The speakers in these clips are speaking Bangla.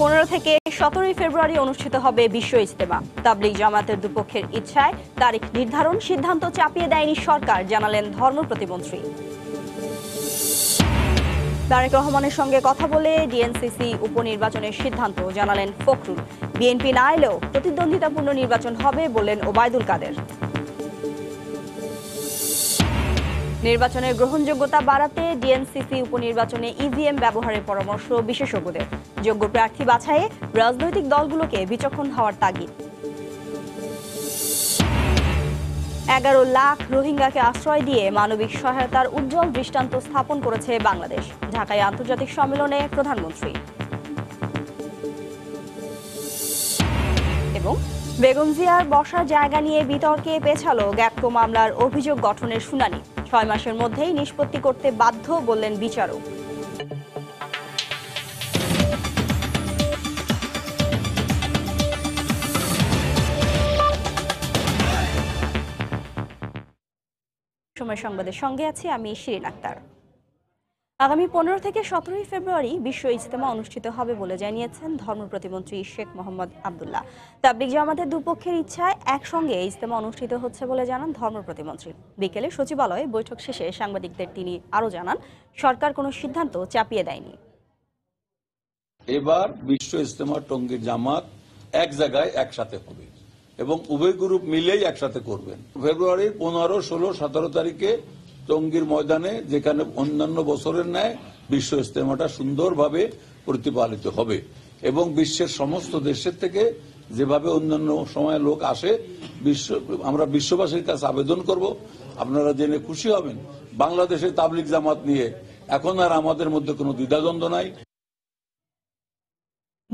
পনেরো থেকে সতেরোই ফেব্রুয়ারি অনুষ্ঠিত হবে বিশ্ব ইজতেমা তাবলিগ জামাতের দুপক্ষের ইচ্ছায় তারিখ নির্ধারণ সিদ্ধান্ত চাপিয়ে দেয়নি সরকার জানালেন ধর্ম প্রতিমন্ত্রী তারেক রহমানের সঙ্গে কথা বলে ডিএনসিসি উপনির্বাচনের সিদ্ধান্ত জানালেন ফখরুল বিএনপি না এলেও প্রতিদ্বন্দ্বিতাপূর্ণ নির্বাচন হবে বলেন ওবায়দুল কাদের নির্বাচনের গ্রহণযোগ্যতা বাড়াতে ডিএনসিসি উপনির্বাচনে ইভিএম ব্যবহারের পরামর্শ বিশেষজ্ঞদের যোগ্য প্রার্থী বাছাইয়ে রাজনৈতিক দলগুলোকে বিচক্ষণ হওয়ার তাগিদ এগারো লাখ রোহিঙ্গাকে আশ্রয় দিয়ে মানবিক সহায়তার উজ্জ্বল দৃষ্টান্ত স্থাপন করেছে বাংলাদেশ ঢাকায় আন্তর্জাতিক সম্মেলনে প্রধানমন্ত্রী এবং বেগম জিয়ার বসার জায়গা নিয়ে বিতর্কে পেছালো গ্যাপকো মামলার অভিযোগ গঠনের শুনানি ছয় মাসের মধ্যেই নিষ্পত্তি করতে বাধ্য বললেন বিচারক সময় সংবাদের সঙ্গে আছি আমি শিরিন আক্তার আগামী পনেরো থেকে সতেরোই ফেব্রুয়ারি বিশ্ব ইজতেমা অনুষ্ঠিত হবে বলে জানিয়েছেন ধর্ম প্রতিমন্ত্রী শেখ মোহাম্মদ আবদুল্লাহ তাবলিক জামাতের দুপক্ষের ইচ্ছায় একসঙ্গে ইজতেমা অনুষ্ঠিত হচ্ছে বলে জানান ধর্ম প্রতিমন্ত্রী বিকেলে সচিবালয়ে বৈঠক শেষে সাংবাদিকদের তিনি আরও জানান সরকার কোনো সিদ্ধান্ত চাপিয়ে দেয়নি এবার বিশ্ব ইজতেমা টঙ্গী জামাত এক জায়গায় একসাথে হবে এবং উভয় গ্রুপ মিলেই একসাথে করবেন ফেব্রুয়ারির পনেরো ষোলো সতেরো তারিখে টঙ্গির ময়দানে যেখানে অন্যান্য বছরের ন্যায় বিশ্ব ইজতেমাটা সুন্দরভাবে প্রতিপালিত হবে এবং বিশ্বের সমস্ত দেশের থেকে যেভাবে অন্যান্য সময় লোক আসে বিশ্ব আমরা বিশ্ববাসীর কাছে আবেদন করব আপনারা জেনে খুশি হবেন বাংলাদেশে তাবলিক জামাত নিয়ে এখন আর আমাদের মধ্যে কোনো দ্বিধাদ্বন্দ্ব নাই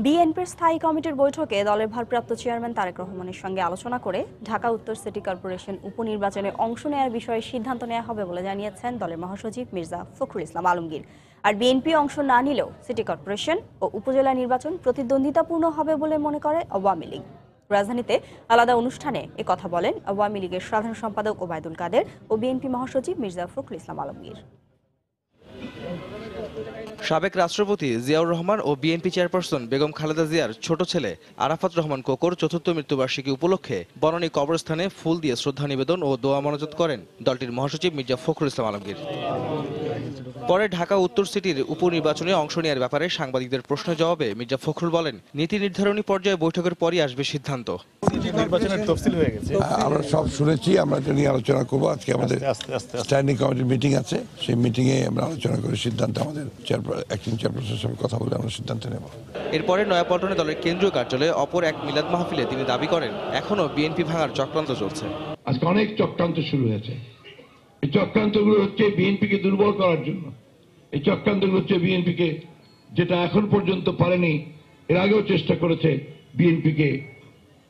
বিএনপির স্থায়ী কমিটির বৈঠকে দলের ভারপ্রাপ্ত চেয়ারম্যান তারেক রহমানের সঙ্গে আলোচনা করে ঢাকা উত্তর সিটি কর্পোরেশন উপনির্বাচনে অংশ নেওয়ার বিষয়ে সিদ্ধান্ত নেওয়া হবে বলে জানিয়েছেন দলের মহাসচিব মির্জা ফখরুল ইসলাম আলমগীর আর বিএনপি অংশ না নিলেও সিটি কর্পোরেশন ও উপজেলা নির্বাচন প্রতিদ্বন্দ্বিতাপূর্ণ হবে বলে মনে করে আওয়ামী লীগ রাজধানীতে আলাদা অনুষ্ঠানে কথা বলেন আওয়ামী লীগের সাধারণ সম্পাদক ওবায়দুল কাদের ও বিএনপি মহাসচিব মির্জা ফখরুল ইসলাম আলমগীর সাবেক রাষ্ট্রপতি জিয়াউর রহমান ও বিএনপি চেয়ারপারসন বেগম খালেদা জিয়ার ছোট ছেলে আরাফাত রহমান কোকর চতুর্থ মৃত্যুবার্ষিকী উপলক্ষে বনানী কবরস্থানে ফুল দিয়ে শ্রদ্ধা নিবেদন ও দোয়া মনোযোগ করেন দলটির মহাসচিব মির্জা ফখরুল ইসলাম আলমগীর পরে ঢাকা উত্তর সিটির উপনির্বাচনে অংশ নেওয়ার ব্যাপারে সাংবাদিকদের প্রশ্নের জবাবে মির্জা ফখরুল বলেন নীতি নির্ধারণী পর্যায়ে বৈঠকের পরই আসবে সিদ্ধান্ত আমরা সব শুনেছি আমরা এটা নিয়ে আলোচনা করবো আজকে আমাদের স্ট্যান্ডিং কমিটির মিটিং আছে সেই মিটিংয়ে আমরা আলোচনা করে সিদ্ধান্ত আমাদের চেয়ারপারসন অ্যাক্টিং কথা বলে আমরা সিদ্ধান্ত নেব এরপরে নয়াপল্টনে দলের কেন্দ্রীয় কার্যালয়ে অপর এক মিলাদ মাহফিলে তিনি দাবি করেন এখনও বিএনপি ভাঙার চক্রান্ত চলছে আজকে অনেক চক্রান্ত শুরু হয়েছে এই চক্রান্তগুলো হচ্ছে বিএনপিকে দুর্বল করার জন্য এই চক্রান্তগুলো হচ্ছে বিএনপিকে যেটা এখন পর্যন্ত পারেনি এর আগেও চেষ্টা করেছে বিএনপিকে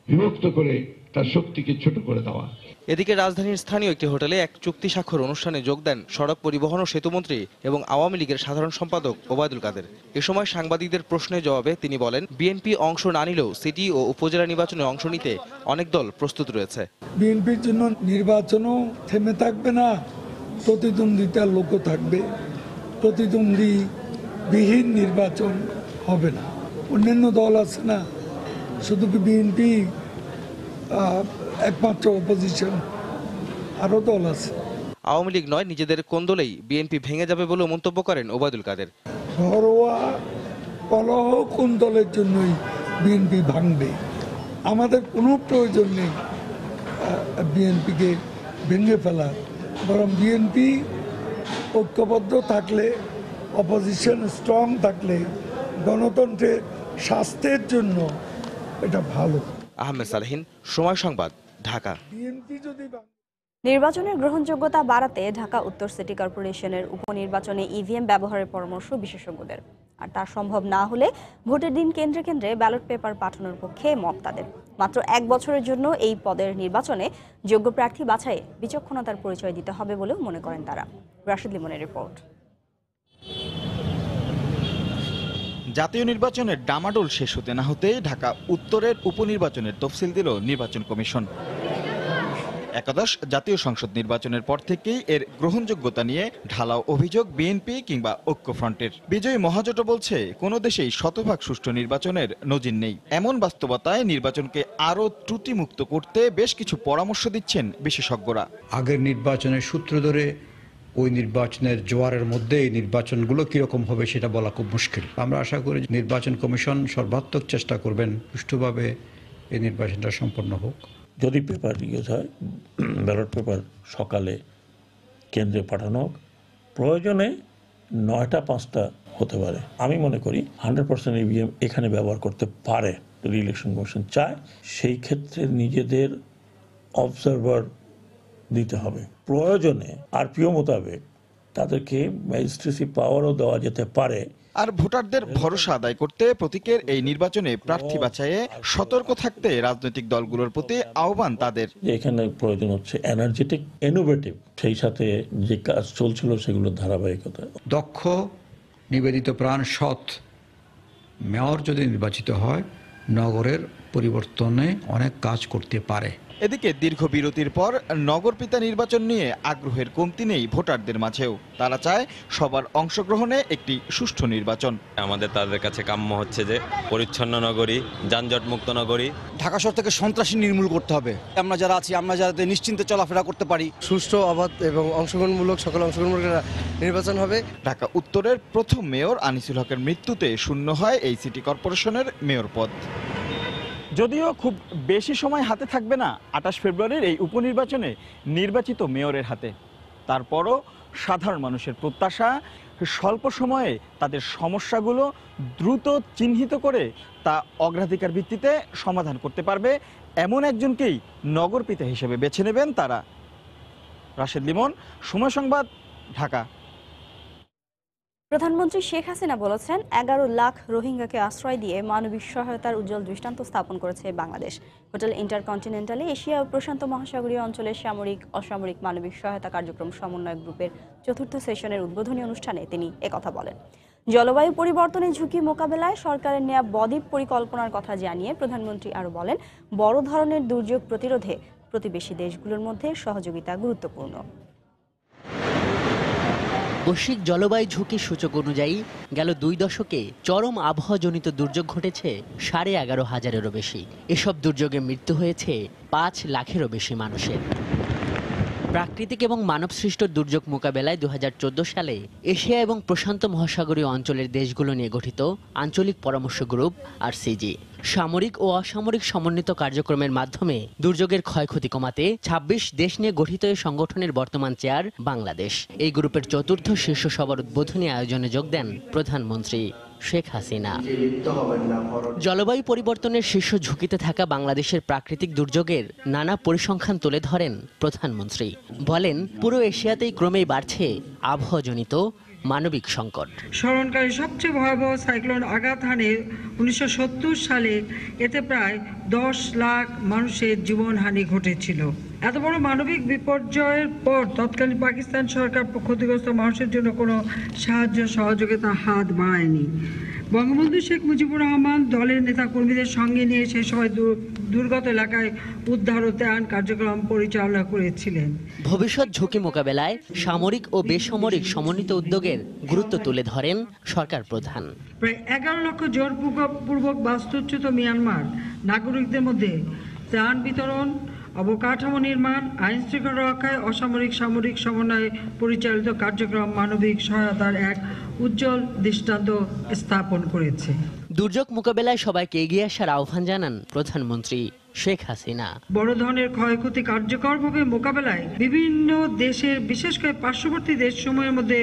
বিভক্ত করে তার শক্তিকে ছোট করে দেওয়া এদিকে রাজধানীর স্থানীয় একটি হোটেলে এক চুক্তি স্বাক্ষর অনুষ্ঠানে যোগ দেন সড়ক পরিবহন ও সেতুমন্ত্রী এবং আওয়ামী লীগের সাধারণ সম্পাদক ওবায়দুল কাদের এ সময় সাংবাদিকদের প্রশ্নের জবাবে তিনি বলেন বিএনপি অংশ না নিলেও সিটি ও উপজেলা নির্বাচনে অংশ নিতে অনেক দল প্রস্তুত রয়েছে বিএনপির জন্য নির্বাচনও থেমে থাকবে না প্রতিদ্বন্দ্বিতার লোক থাকবে প্রতিদ্বন্দ্বী বিহীন নির্বাচন হবে না অন্যান্য দল আছে না শুধু কি বিএনপি একমাত্র অপোজিশন আরও দল আছে আওয়ামী লীগ নয় নিজেদের কোন্দলেই বিএনপি ভেঙে যাবে বলে মন্তব্য করেন ওবায়দুল কাদের ঘরোয়া কলহ দলের জন্যই বিএনপি ভাঙবে আমাদের কোনো প্রয়োজন নেই বিএনপিকে ভেঙে ফেলা বরং বিএনপি ঐক্যবদ্ধ থাকলে অপোজিশন স্ট্রং থাকলে গণতন্ত্রের স্বাস্থ্যের জন্য এটা ভালো আহমেদ সালহীন সময় সংবাদ ঢাকা নির্বাচনের গ্রহণযোগ্যতা বাড়াতে ঢাকা উত্তর সিটি কর্পোরেশনের উপনির্বাচনে ইভিএম e ব্যবহারের পরামর্শ বিশেষজ্ঞদের আর তা সম্ভব না হলে ভোটের দিন কেন্দ্রে কেন্দ্রে ব্যালট পেপার পাঠানোর পক্ষে মত তাদের মাত্র এক বছরের জন্য এই পদের নির্বাচনে যোগ্য প্রার্থী বাছাই বিচক্ষণতার পরিচয় দিতে হবে বলেও মনে করেন তারা রাশিদ লিমনের রিপোর্ট জাতীয় নির্বাচনের ডামাডোল শেষ হতে না হতে ঢাকা উত্তরের উপনির্বাচনের তফসিল দিল নির্বাচন কমিশন একাদশ জাতীয় সংসদ নির্বাচনের পর থেকেই এর গ্রহণযোগ্যতা নিয়ে ঢালাও অভিযোগ বিএনপি কিংবা ঐক্যফ্রন্টের বিজয়ী মহাজোট বলছে কোনো দেশেই শতভাগ সুষ্ঠু নির্বাচনের নজির নেই এমন বাস্তবতায় নির্বাচনকে আরও ত্রুটিমুক্ত করতে বেশ কিছু পরামর্শ দিচ্ছেন বিশেষজ্ঞরা আগের নির্বাচনের সূত্র ধরে ওই নির্বাচনের জোয়ারের মধ্যে এই নির্বাচনগুলো কীরকম হবে সেটা বলা খুব মুশকিল আমরা আশা করি নির্বাচন কমিশন সর্বাত্মক চেষ্টা করবেন সুষ্ঠুভাবে এই নির্বাচনটা সম্পন্ন হোক যদি পেপার ইউজ হয় ব্যালট পেপার সকালে কেন্দ্রে পাঠানো হোক প্রয়োজনে নয়টা পাঁচটা হতে পারে আমি মনে করি হান্ড্রেড পার্সেন্ট ইভিএম e এখানে ব্যবহার করতে পারে যদি ইলেকশন কমিশন চায় সেই ক্ষেত্রে নিজেদের অবজারভার দিতে হবে প্রয়োজনে আর পিও মোতাবেক তাদেরকে ম্যাজিস্ট্রেসি পাওয়ারও দেওয়া যেতে পারে আর ভোটারদের ভরসা আদায় করতে প্রতীকের এই নির্বাচনে প্রার্থী বাছাইয়ে সতর্ক থাকতে রাজনৈতিক দলগুলোর প্রতি আহ্বান তাদের এখানে প্রয়োজন হচ্ছে এনার্জেটিক ইনোভেটিভ সেই সাথে যে কাজ চলছিল সেগুলো ধারাবাহিকতা দক্ষ নিবেদিত প্রাণ সৎ মেয়র যদি নির্বাচিত হয় নগরের পরিবর্তনে অনেক কাজ করতে পারে এদিকে দীর্ঘ বিরতির পর নগরপিতা নির্বাচন নিয়ে আগ্রহের কমতি নেই ভোটারদের মাঝেও তারা চায় সবার অংশগ্রহণে একটি সুষ্ঠু নির্বাচন আমাদের তাদের কাছে কাম্য হচ্ছে যে পরিচ্ছন্ন নগরী যানজট মুক্ত নগরী ঢাকা শহর থেকে সন্ত্রাসী নির্মূল করতে হবে আমরা যারা আছি আমরা যাতে নিশ্চিন্তে চলাফেরা করতে পারি সুষ্ঠু অবাধ এবং অংশগ্রহণমূলক সকল অংশগ্রহণমূলক নির্বাচন হবে ঢাকা উত্তরের প্রথম মেয়র আনিসুল হকের মৃত্যুতে শূন্য হয় এই সিটি কর্পোরেশনের মেয়র পদ যদিও খুব বেশি সময় হাতে থাকবে না আটাশ ফেব্রুয়ারির এই উপনির্বাচনে নির্বাচিত মেয়রের হাতে তারপরও সাধারণ মানুষের প্রত্যাশা স্বল্প সময়ে তাদের সমস্যাগুলো দ্রুত চিহ্নিত করে তা অগ্রাধিকার ভিত্তিতে সমাধান করতে পারবে এমন একজনকেই নগরপিতা হিসেবে বেছে নেবেন তারা রাশেদ লিমন সময় সংবাদ ঢাকা প্রধানমন্ত্রী শেখ হাসিনা বলেছেন এগারো লাখ রোহিঙ্গাকে আশ্রয় দিয়ে মানবিক সহায়তার উজ্জ্বল দৃষ্টান্ত স্থাপন করেছে বাংলাদেশ হোটেল ইন্টারকন্টিনেন্টালে এশিয়া ও প্রশান্ত মহাসাগরীয় অঞ্চলের সামরিক অসামরিক মানবিক সহায়তা কার্যক্রম সমন্বয় গ্রুপের চতুর্থ সেশনের উদ্বোধনী অনুষ্ঠানে তিনি একথা বলেন জলবায়ু পরিবর্তনের ঝুঁকি মোকাবেলায় সরকারের নেয়া বদ্বীপ পরিকল্পনার কথা জানিয়ে প্রধানমন্ত্রী আরও বলেন বড় ধরনের দুর্যোগ প্রতিরোধে প্রতিবেশী দেশগুলোর মধ্যে সহযোগিতা গুরুত্বপূর্ণ বৈশ্বিক জলবায়ু ঝুঁকি সূচক অনুযায়ী গেল দুই দশকে চরম আবহাওয়াজনিত দুর্যোগ ঘটেছে সাড়ে এগারো হাজারেরও বেশি এসব দুর্যোগে মৃত্যু হয়েছে পাঁচ লাখেরও বেশি মানুষের প্রাকৃতিক এবং মানবসৃষ্ট দুর্যোগ মোকাবেলায় দু সালে এশিয়া এবং প্রশান্ত মহাসাগরীয় অঞ্চলের দেশগুলো নিয়ে গঠিত আঞ্চলিক পরামর্শ গ্রুপ আর সিজি সামরিক ও অসামরিক সমন্বিত কার্যক্রমের মাধ্যমে দুর্যোগের ক্ষয়ক্ষতি কমাতে ২৬ দেশ নিয়ে গঠিত এই সংগঠনের বর্তমান চেয়ার বাংলাদেশ এই গ্রুপের চতুর্থ শীর্ষ সভার উদ্বোধনী আয়োজনে যোগ দেন প্রধানমন্ত্রী শেখ হাসিনা জলবায়ু পরিবর্তনের শীর্ষ ঝুঁকিতে থাকা বাংলাদেশের প্রাকৃতিক দুর্যোগের নানা পরিসংখ্যান তুলে ধরেন প্রধানমন্ত্রী বলেন পুরো এশিয়াতেই ক্রমেই বাড়ছে আবহাওয়াজনিত মানবিক সংকট স্মরণকারী সবচেয়ে ভয়াবহ সাইক্লোন আঘাত হানে উনিশশো সালে এতে প্রায় দশ লাখ মানুষের জীবনহানি ঘটেছিল এত বড় মানবিক বিপর্যয়ের পর তৎকালীন পাকিস্তান সরকার ক্ষতিগ্রস্ত মানুষের জন্য কোনো সাহায্য সহযোগিতা হাত বাড়ায়নি বঙ্গবন্ধু শেখ মুজিবুর রহমান দলের নেতা কর্মীদের সঙ্গে নিয়ে সে সময় দুর্গত এলাকায় উদ্ধার ও ত্রাণ কার্যক্রম পরিচালনা করেছিলেন ভবিষ্যৎ ঝুঁকি মোকাবেলায় সামরিক ও বেসামরিক সমন্বিত উদ্যোগের গুরুত্ব তুলে ধরেন সরকার প্রধান প্রায় এগারো লক্ষ জোরপূর্বক বাস্তুচ্যুত মিয়ানমার নাগরিকদের মধ্যে ত্রাণ বিতরণ অবকাঠামো নির্মাণ আইন শৃঙ্খলা রক্ষায় অসামরিক সামরিক সমন্বয়ে পরিচালিত কার্যক্রম মানবিক সহায়তার এক উজ্জ্বল দৃষ্টান্ত স্থাপন করেছে দুর্যোগ মোকাবেলায় সবাইকে এগিয়ে আসার আহ্বান জানান প্রধানমন্ত্রী শেখ হাসিনা বড় ধরনের ক্ষয়ক্ষতি কার্যকরভাবে মোকাবেলায় বিভিন্ন দেশের বিশেষ করে পার্শ্ববর্তী দেশসমূহের মধ্যে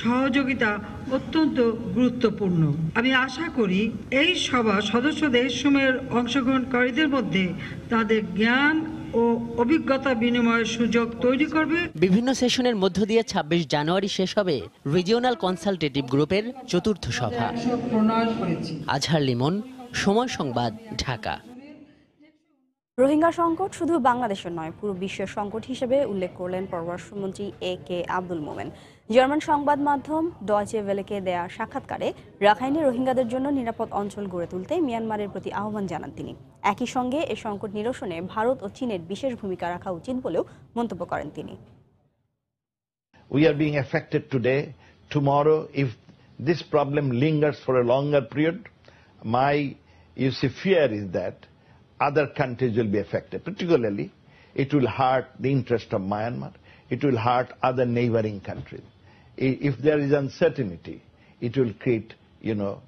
সহযোগিতা অত্যন্ত গুরুত্বপূর্ণ আমি আশা করি এই সভা সদস্য দেশসমূহের অংশগ্রহণকারীদের মধ্যে তাদের জ্ঞান ও অভিজ্ঞতা বিনিময়ের সুযোগ তৈরি করবে বিভিন্ন সেশনের মধ্য দিয়ে ২৬ জানুয়ারি শেষ হবে রিজিওনাল কনসালটেটিভ গ্রুপের চতুর্থ সভা আজহার লিমন সময় সংবাদ ঢাকা রোহিঙ্গা সংকট শুধু বাংলাদেশের নয় পুরো বিশ্বের সংকট হিসেবে উল্লেখ করলেন পররাষ্ট্রমন্ত্রী এ কে আব্দুল মোমেন জার্মান সংবাদ মাধ্যম ডয়চে ভেলেকে দেয়া সাক্ষাৎকারে রাখাইনে রোহিঙ্গাদের জন্য নিরাপদ অঞ্চল গড়ে তুলতে মিয়ানমারের প্রতি আহ্বান জানান তিনি একই সঙ্গে এ সংকট নিরসনে ভারত ও চীনের বিশেষ ভূমিকা রাখা উচিত বলেও মন্তব্য করেন তিনি We are being affected today, tomorrow, if this problem lingers for a longer period, my you see, fear is that other countries will be affected, particularly it will hurt the interest of Myanmar, it will hurt other neighboring countries. if there is uncertainty, it will create, you know,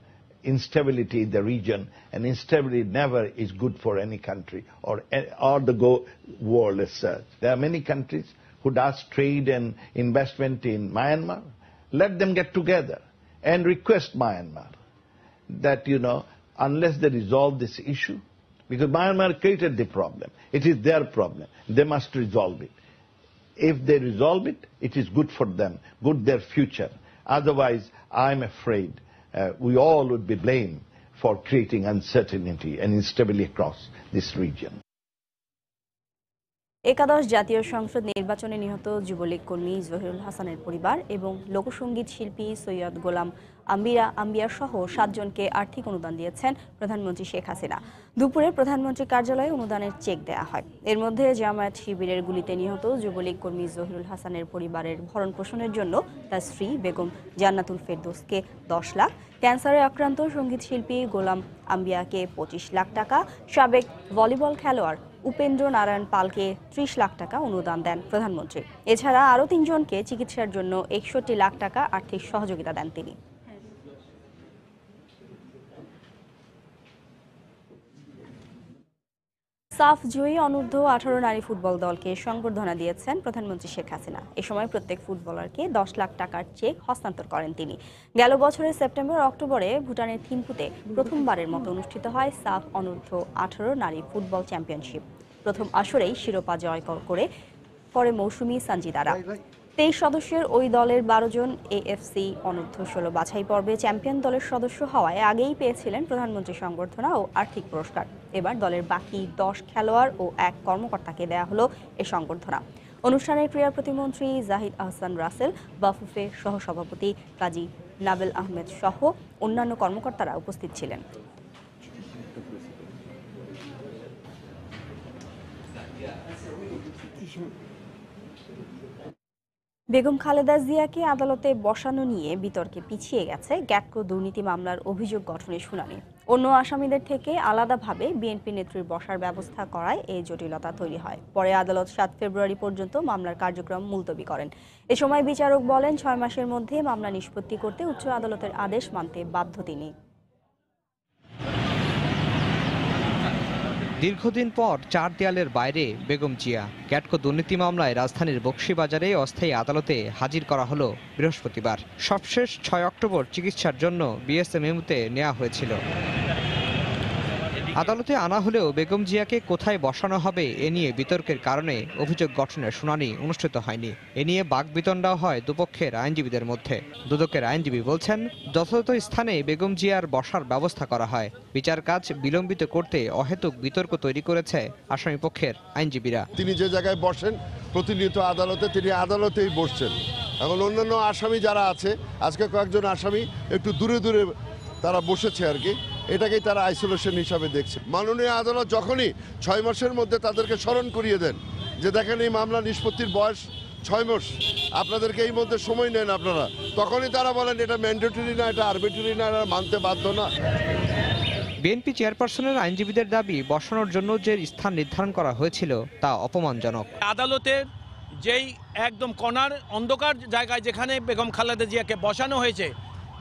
instability in the region, and instability never is good for any country or, or the go world as such. There are many countries who does trade and investment in Myanmar. Let them get together and request Myanmar that, you know, unless they resolve this issue, because Myanmar created the problem, it is their problem, they must resolve it. If they resolve it, it is good for them, good their future. Otherwise, I'm afraid uh, we all would be blamed for creating uncertainty and instability across this region. একাদশ জাতীয় সংসদ নির্বাচনে নিহত যুবলীগ কর্মী জহিরুল হাসানের পরিবার এবং লোকসঙ্গীত শিল্পী সৈয়দ গোলাম আম্বিরা আম্বিয়া সহ সাতজনকে আর্থিক অনুদান দিয়েছেন প্রধানমন্ত্রী শেখ হাসিনা দুপুরে প্রধানমন্ত্রীর কার্যালয়ে অনুদানের চেক দেয়া হয় এর মধ্যে জামায়াত শিবিরের গুলিতে নিহত যুবলীগ কর্মী জহিরুল হাসানের পরিবারের ভরণ পোষণের জন্য তার স্ত্রী বেগম জান্নাতুল ফেরদোসকে দশ লাখ ক্যান্সারে আক্রান্ত সঙ্গীত শিল্পী গোলাম আম্বিয়াকে পঁচিশ লাখ টাকা সাবেক ভলিবল খেলোয়াড় উপেন্দ্র নারায়ণ পালকে ত্রিশ লাখ টাকা অনুদান দেন প্রধানমন্ত্রী এছাড়া আরও তিনজনকে চিকিৎসার জন্য একষট্টি লাখ টাকা আর্থিক সহযোগিতা দেন তিনি সাফ জয়ী অনূর্ধ্ব আঠারো নারী ফুটবল দলকে সংবর্ধনা দিয়েছেন প্রধানমন্ত্রী শেখ হাসিনা এ সময় প্রত্যেক ফুটবলারকে দশ লাখ টাকার চেক হস্তান্তর করেন তিনি গেল বছরের সেপ্টেম্বর অক্টোবরে ভুটানের থিম্পুতে প্রথমবারের মতো অনুষ্ঠিত হয় সাফ অনূর্ধ্ব আঠারো নারী ফুটবল চ্যাম্পিয়নশিপ প্রথম আসরেই শিরোপা জয় করে পরে মৌসুমি সঞ্জিদারা তেইশ সদস্যের ওই দলের বারো জন এএফসি অনূর্ধ্ব ষোলো বাছাই পর্বে চ্যাম্পিয়ন দলের সদস্য হওয়ায় আগেই পেয়েছিলেন প্রধানমন্ত্রী সংবর্ধনা ও আর্থিক পুরস্কার এবার দলের বাকি দশ খেলোয়াড় ও এক কর্মকর্তাকে দেয়া হলো এ সংবর্ধনা অনুষ্ঠানে ক্রীড়া প্রতিমন্ত্রী জাহিদ আহসান রাসেল বাফুফে সহসভাপতি কাজী নাবেল আহমেদ সহ অন্যান্য কর্মকর্তারা উপস্থিত ছিলেন Thank you. বেগম খালেদা জিয়াকে আদালতে বসানো নিয়ে বিতর্কে পিছিয়ে গেছে গ্যাটকো দুর্নীতি মামলার অভিযোগ গঠনের শুনানি অন্য আসামিদের থেকে আলাদাভাবে বিএনপি নেত্রীর বসার ব্যবস্থা করায় এই জটিলতা তৈরি হয় পরে আদালত সাত ফেব্রুয়ারি পর্যন্ত মামলার কার্যক্রম মুলতবি করেন এ সময় বিচারক বলেন ছয় মাসের মধ্যে মামলা নিষ্পত্তি করতে উচ্চ আদালতের আদেশ মানতে বাধ্য তিনি দীর্ঘদিন পর চার দেয়ালের বাইরে বেগম জিয়া ক্যাটকো দুর্নীতি মামলায় রাজধানীর বক্সিবাজারে অস্থায়ী আদালতে হাজির করা হল বৃহস্পতিবার সবশেষ ছয় অক্টোবর চিকিৎসার জন্য বিএসএমএমতে নেওয়া হয়েছিল আদালতে আনা হলেও বেগম জিয়াকে কোথায় বসানো হবে এ নিয়ে বিতর্কের কারণে অভিযোগ গঠনের শুনানি অনুষ্ঠিত হয়নি এ নিয়ে বাকবিতণ্ডাও হয় দুপক্ষের আইনজীবীদের মধ্যে দুদকের আইনজীবী বলছেন যথাযথ স্থানে বেগম জিয়ার বসার ব্যবস্থা করা হয় বিচার কাজ বিলম্বিত করতে অহেতুক বিতর্ক তৈরি করেছে আসামিপক্ষের আইনজীবীরা তিনি যে জায়গায় বসেন প্রতিনিয়ত আদালতে তিনি আদালতেই বসছেন এখন অন্যান্য আসামি যারা আছে আজকে কয়েকজন আসামি একটু দূরে দূরে তারা বসেছে আর কি এটাকেই তারা আইসোলেশন হিসাবে দেখছে মাননীয় আদালত যখনই ছয় মাসের মধ্যে তাদেরকে স্মরণ করিয়ে দেন যে দেখেন এই মামলা নিষ্পত্তির বয়স ছয় মাস আপনাদেরকে এই মধ্যে সময় নেন আপনারা তখনই তারা বলেন এটা ম্যান্ডেটরি না এটা আরবিটরি না এটা মানতে বাধ্য না বিএনপি চেয়ারপারসনের আইনজীবীদের দাবি বসানোর জন্য যে স্থান নির্ধারণ করা হয়েছিল তা অপমানজনক আদালতের যেই একদম কণার অন্ধকার জায়গায় যেখানে বেগম খালেদা জিয়াকে বসানো হয়েছে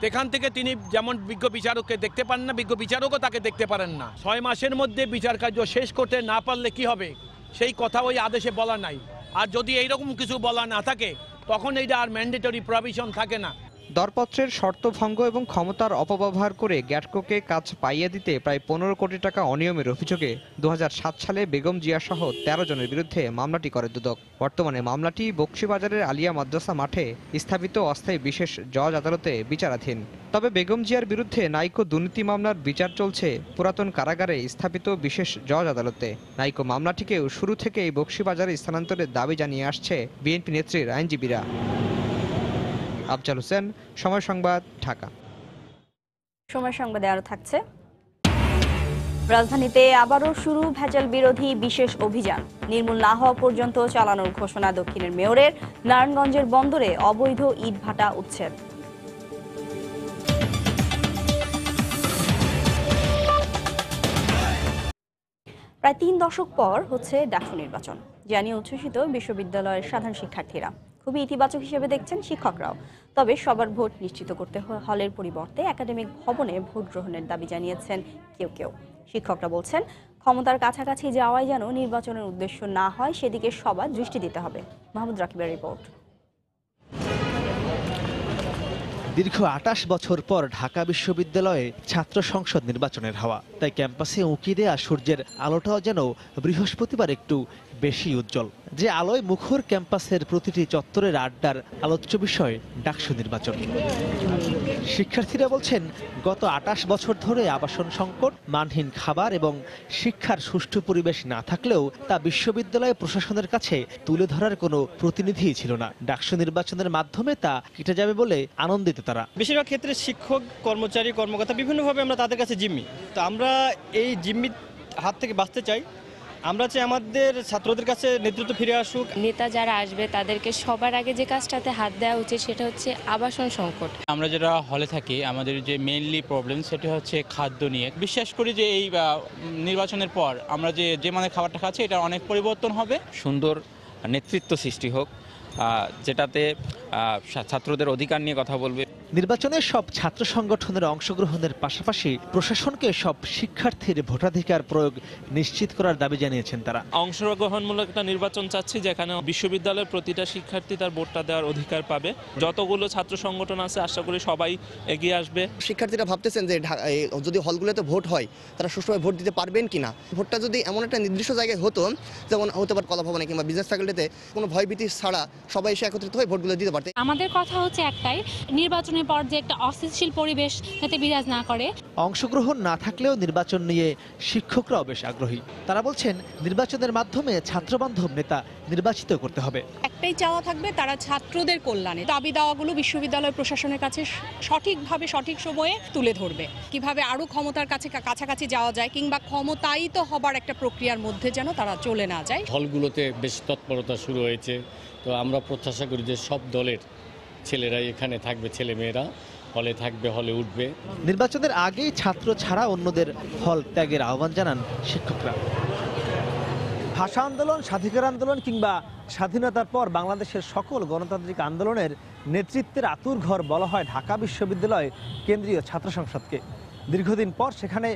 সেখান থেকে তিনি যেমন বিজ্ঞ বিচারককে দেখতে পান না বিজ্ঞ বিচারকও তাকে দেখতে পারেন না ছয় মাসের মধ্যে বিচার কার্য শেষ করতে না পারলে কি হবে সেই কথা ওই আদেশে বলা নাই আর যদি এইরকম কিছু বলা না থাকে তখন এইটা আর ম্যান্ডেটরি প্রভিশন থাকে না দরপত্রের শর্তভঙ্গ এবং ক্ষমতার অপব্যবহার করে গ্যাটকোকে কাজ পাইয়ে দিতে প্রায় পনেরো কোটি টাকা অনিয়মের অভিযোগে দু সালে বেগম সহ তেরো জনের বিরুদ্ধে মামলাটি করে দুদক বর্তমানে মামলাটি বক্সিবাজারের আলিয়া মাদ্রাসা মাঠে স্থাপিত অস্থায়ী বিশেষ জজ আদালতে বিচারাধীন তবে বেগম জিয়ার বিরুদ্ধে নাইকো দুর্নীতি মামলার বিচার চলছে পুরাতন কারাগারে স্থাপিত বিশেষ জজ আদালতে নাইকো মামলাটিকেও শুরু থেকে এই বক্সিবাজারে স্থানান্তরের দাবি জানিয়ে আসছে বিএনপি নেত্রীর আইনজীবীরা আফজাল হোসেন সময় সংবাদ ঢাকা সময় সংবাদে আরো থাকছে রাজধানীতে আবারও শুরু ভেজাল বিরোধী বিশেষ অভিযান নির্মূল না হওয়া পর্যন্ত চালানোর ঘোষণা দক্ষিণের মেয়রের নারায়ণগঞ্জের বন্দরে অবৈধ ভাটা উচ্ছেদ প্রায় তিন দশক পর হচ্ছে ডাকু নির্বাচন জানিয়ে উচ্ছ্বসিত বিশ্ববিদ্যালয়ের সাধারণ শিক্ষার্থীরা খুবই ইতিবাচক হিসেবে দেখছেন শিক্ষকরাও তবে সবার ভোট নিশ্চিত করতে হলের পরিবর্তে একাডেমিক ভবনে ভোট গ্রহণের দাবি জানিয়েছেন কেউ কেউ শিক্ষকরা বলছেন ক্ষমতার কাছাকাছি যাওয়াই যেন নির্বাচনের উদ্দেশ্য না হয় সেদিকে সবার দৃষ্টি দিতে হবে মাহমুদ রাকিবের রিপোর্ট দীর্ঘ আটাশ বছর পর ঢাকা বিশ্ববিদ্যালয়ে ছাত্র সংসদ নির্বাচনের হওয়া তাই ক্যাম্পাসে উঁকি দেয়া সূর্যের আলোটাও যেন বৃহস্পতিবার একটু বেশি উজ্জ্বল যে আলোয় মুখর ক্যাম্পাসের প্রতিটি চত্বরের আড্ডার আলোচ্য বিষয় ডাকসু নির্বাচন শিক্ষার্থীরা বলছেন গত আটাশ বছর ধরে আবাসন সংকট মানহীন খাবার এবং শিক্ষার সুষ্ঠু পরিবেশ না থাকলেও তা বিশ্ববিদ্যালয় প্রশাসনের কাছে তুলে ধরার কোনো প্রতিনিধি ছিল না ডাকসু নির্বাচনের মাধ্যমে তা কেটে যাবে বলে আনন্দিত তারা বেশিরভাগ ক্ষেত্রে শিক্ষক কর্মচারী কর্মকর্তা বিভিন্নভাবে আমরা তাদের কাছে জিম্মি তো আমরা এই জিম্মি হাত থেকে বাঁচতে চাই আমরা চাই আমাদের ছাত্রদের কাছে নেতৃত্ব ফিরে আসুক নেতা যারা আসবে তাদেরকে সবার আগে যে কাজটাতে হাত দেওয়া উচিত সেটা হচ্ছে আবাসন সংকট আমরা যারা হলে থাকি আমাদের যে মেইনলি প্রবলেম সেটা হচ্ছে খাদ্য নিয়ে বিশ্বাস করি যে এই নির্বাচনের পর আমরা যে যে মানে খাবারটা খাচ্ছি এটা অনেক পরিবর্তন হবে সুন্দর নেতৃত্ব সৃষ্টি হোক যেটাতে ছাত্রদের অধিকার নিয়ে কথা বলবে নির্বাচনে সব ছাত্র সংগঠনের অংশগ্রহণের পাশাপাশি প্রশাসনকে সব শিক্ষার্থীর ভোটাধিকার প্রয়োগ নিশ্চিত করার দাবি জানিয়েছেন তারা অংশগ্রহণমূলক একটা নির্বাচন চাচ্ছি যেখানে বিশ্ববিদ্যালয়ের প্রতিটা শিক্ষার্থী তার ভোটটা দেওয়ার অধিকার পাবে যতগুলো ছাত্র সংগঠন আছে আশা করি সবাই এগিয়ে আসবে শিক্ষার্থীরা ভাবতেছেন যে যদি হলগুলোতে ভোট হয় তারা সুষ্ঠুভাবে ভোট দিতে পারবেন কিনা ভোটটা যদি এমন একটা নির্দিষ্ট জায়গায় হতো যেমন হতে পারে কলাভবনে কিংবা বিজনেস ফ্যাকাল্টিতে কোনো ভয়ভীতি ছাড়া সবাই এসে একত্রিত হয়ে ভোটগুলো দিতে পারতে আমাদের কথা হচ্ছে একটাই নির্বাচন নির্বাচনের পর যে একটা অস্থিতিশীল পরিবেশ যাতে বিরাজ না করে অংশগ্রহণ না থাকলেও নির্বাচন নিয়ে শিক্ষকরাও বেশ আগ্রহী তারা বলছেন নির্বাচনের মাধ্যমে ছাত্রবান্ধব নেতা নির্বাচিত করতে হবে একটাই চাওয়া থাকবে তারা ছাত্রদের কল্যাণে দাবি দাওয়াগুলো বিশ্ববিদ্যালয় প্রশাসনের কাছে সঠিকভাবে সঠিক সময়ে তুলে ধরবে কিভাবে আরও ক্ষমতার কাছে কাছাকাছি যাওয়া যায় কিংবা ক্ষমতায়িত হবার একটা প্রক্রিয়ার মধ্যে যেন তারা চলে না যায় হলগুলোতে বেশ তৎপরতা শুরু হয়েছে তো আমরা প্রত্যাশা করি যে সব দলের ছেলেরা এখানে থাকবে ছেলে মেয়েরা হলে থাকবে হলে উঠবে নির্বাচনের আগেই ছাত্র ছাড়া অন্যদের হল ত্যাগের আহ্বান জানান শিক্ষকরা ভাষা আন্দোলন স্বাধিকার আন্দোলন কিংবা স্বাধীনতার পর বাংলাদেশের সকল গণতান্ত্রিক আন্দোলনের নেতৃত্বের আতুর ঘর বলা হয় ঢাকা বিশ্ববিদ্যালয় কেন্দ্রীয় ছাত্র সংসদকে দীর্ঘদিন পর সেখানে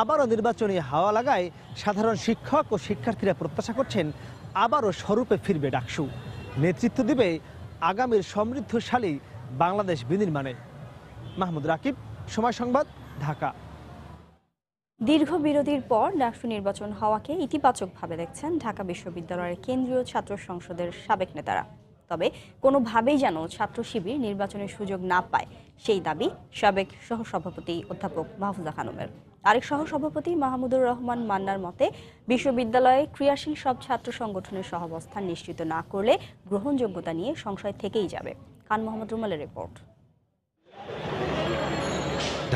আবারও নির্বাচনী হাওয়া লাগায় সাধারণ শিক্ষক ও শিক্ষার্থীরা প্রত্যাশা করছেন আবারও স্বরূপে ফিরবে ডাকসু নেতৃত্ব দিবে আগামীর সমৃদ্ধশালী বাংলাদেশ বিনির্মাণে মাহমুদ রাকিব সময় সংবাদ ঢাকা দীর্ঘ বিরতির পর ডাকসু নির্বাচন হওয়াকে ইতিবাচকভাবে দেখছেন ঢাকা বিশ্ববিদ্যালয়ের কেন্দ্রীয় ছাত্র সংসদের সাবেক নেতারা তবে কোনোভাবেই যেন ছাত্র শিবির নির্বাচনের সুযোগ না পায় সেই দাবি সাবেক সহসভাপতি অধ্যাপক মাহফুজা খানমের আরেক সহসভাপতি মাহমুদুর রহমান মান্নার মতে বিশ্ববিদ্যালয়ে ক্রিয়াশীল সব ছাত্র সংগঠনের সহাবস্থান নিশ্চিত না করলে গ্রহণযোগ্যতা নিয়ে সংশয় থেকেই যাবে খান মোহাম্মদ রুমালের রিপোর্ট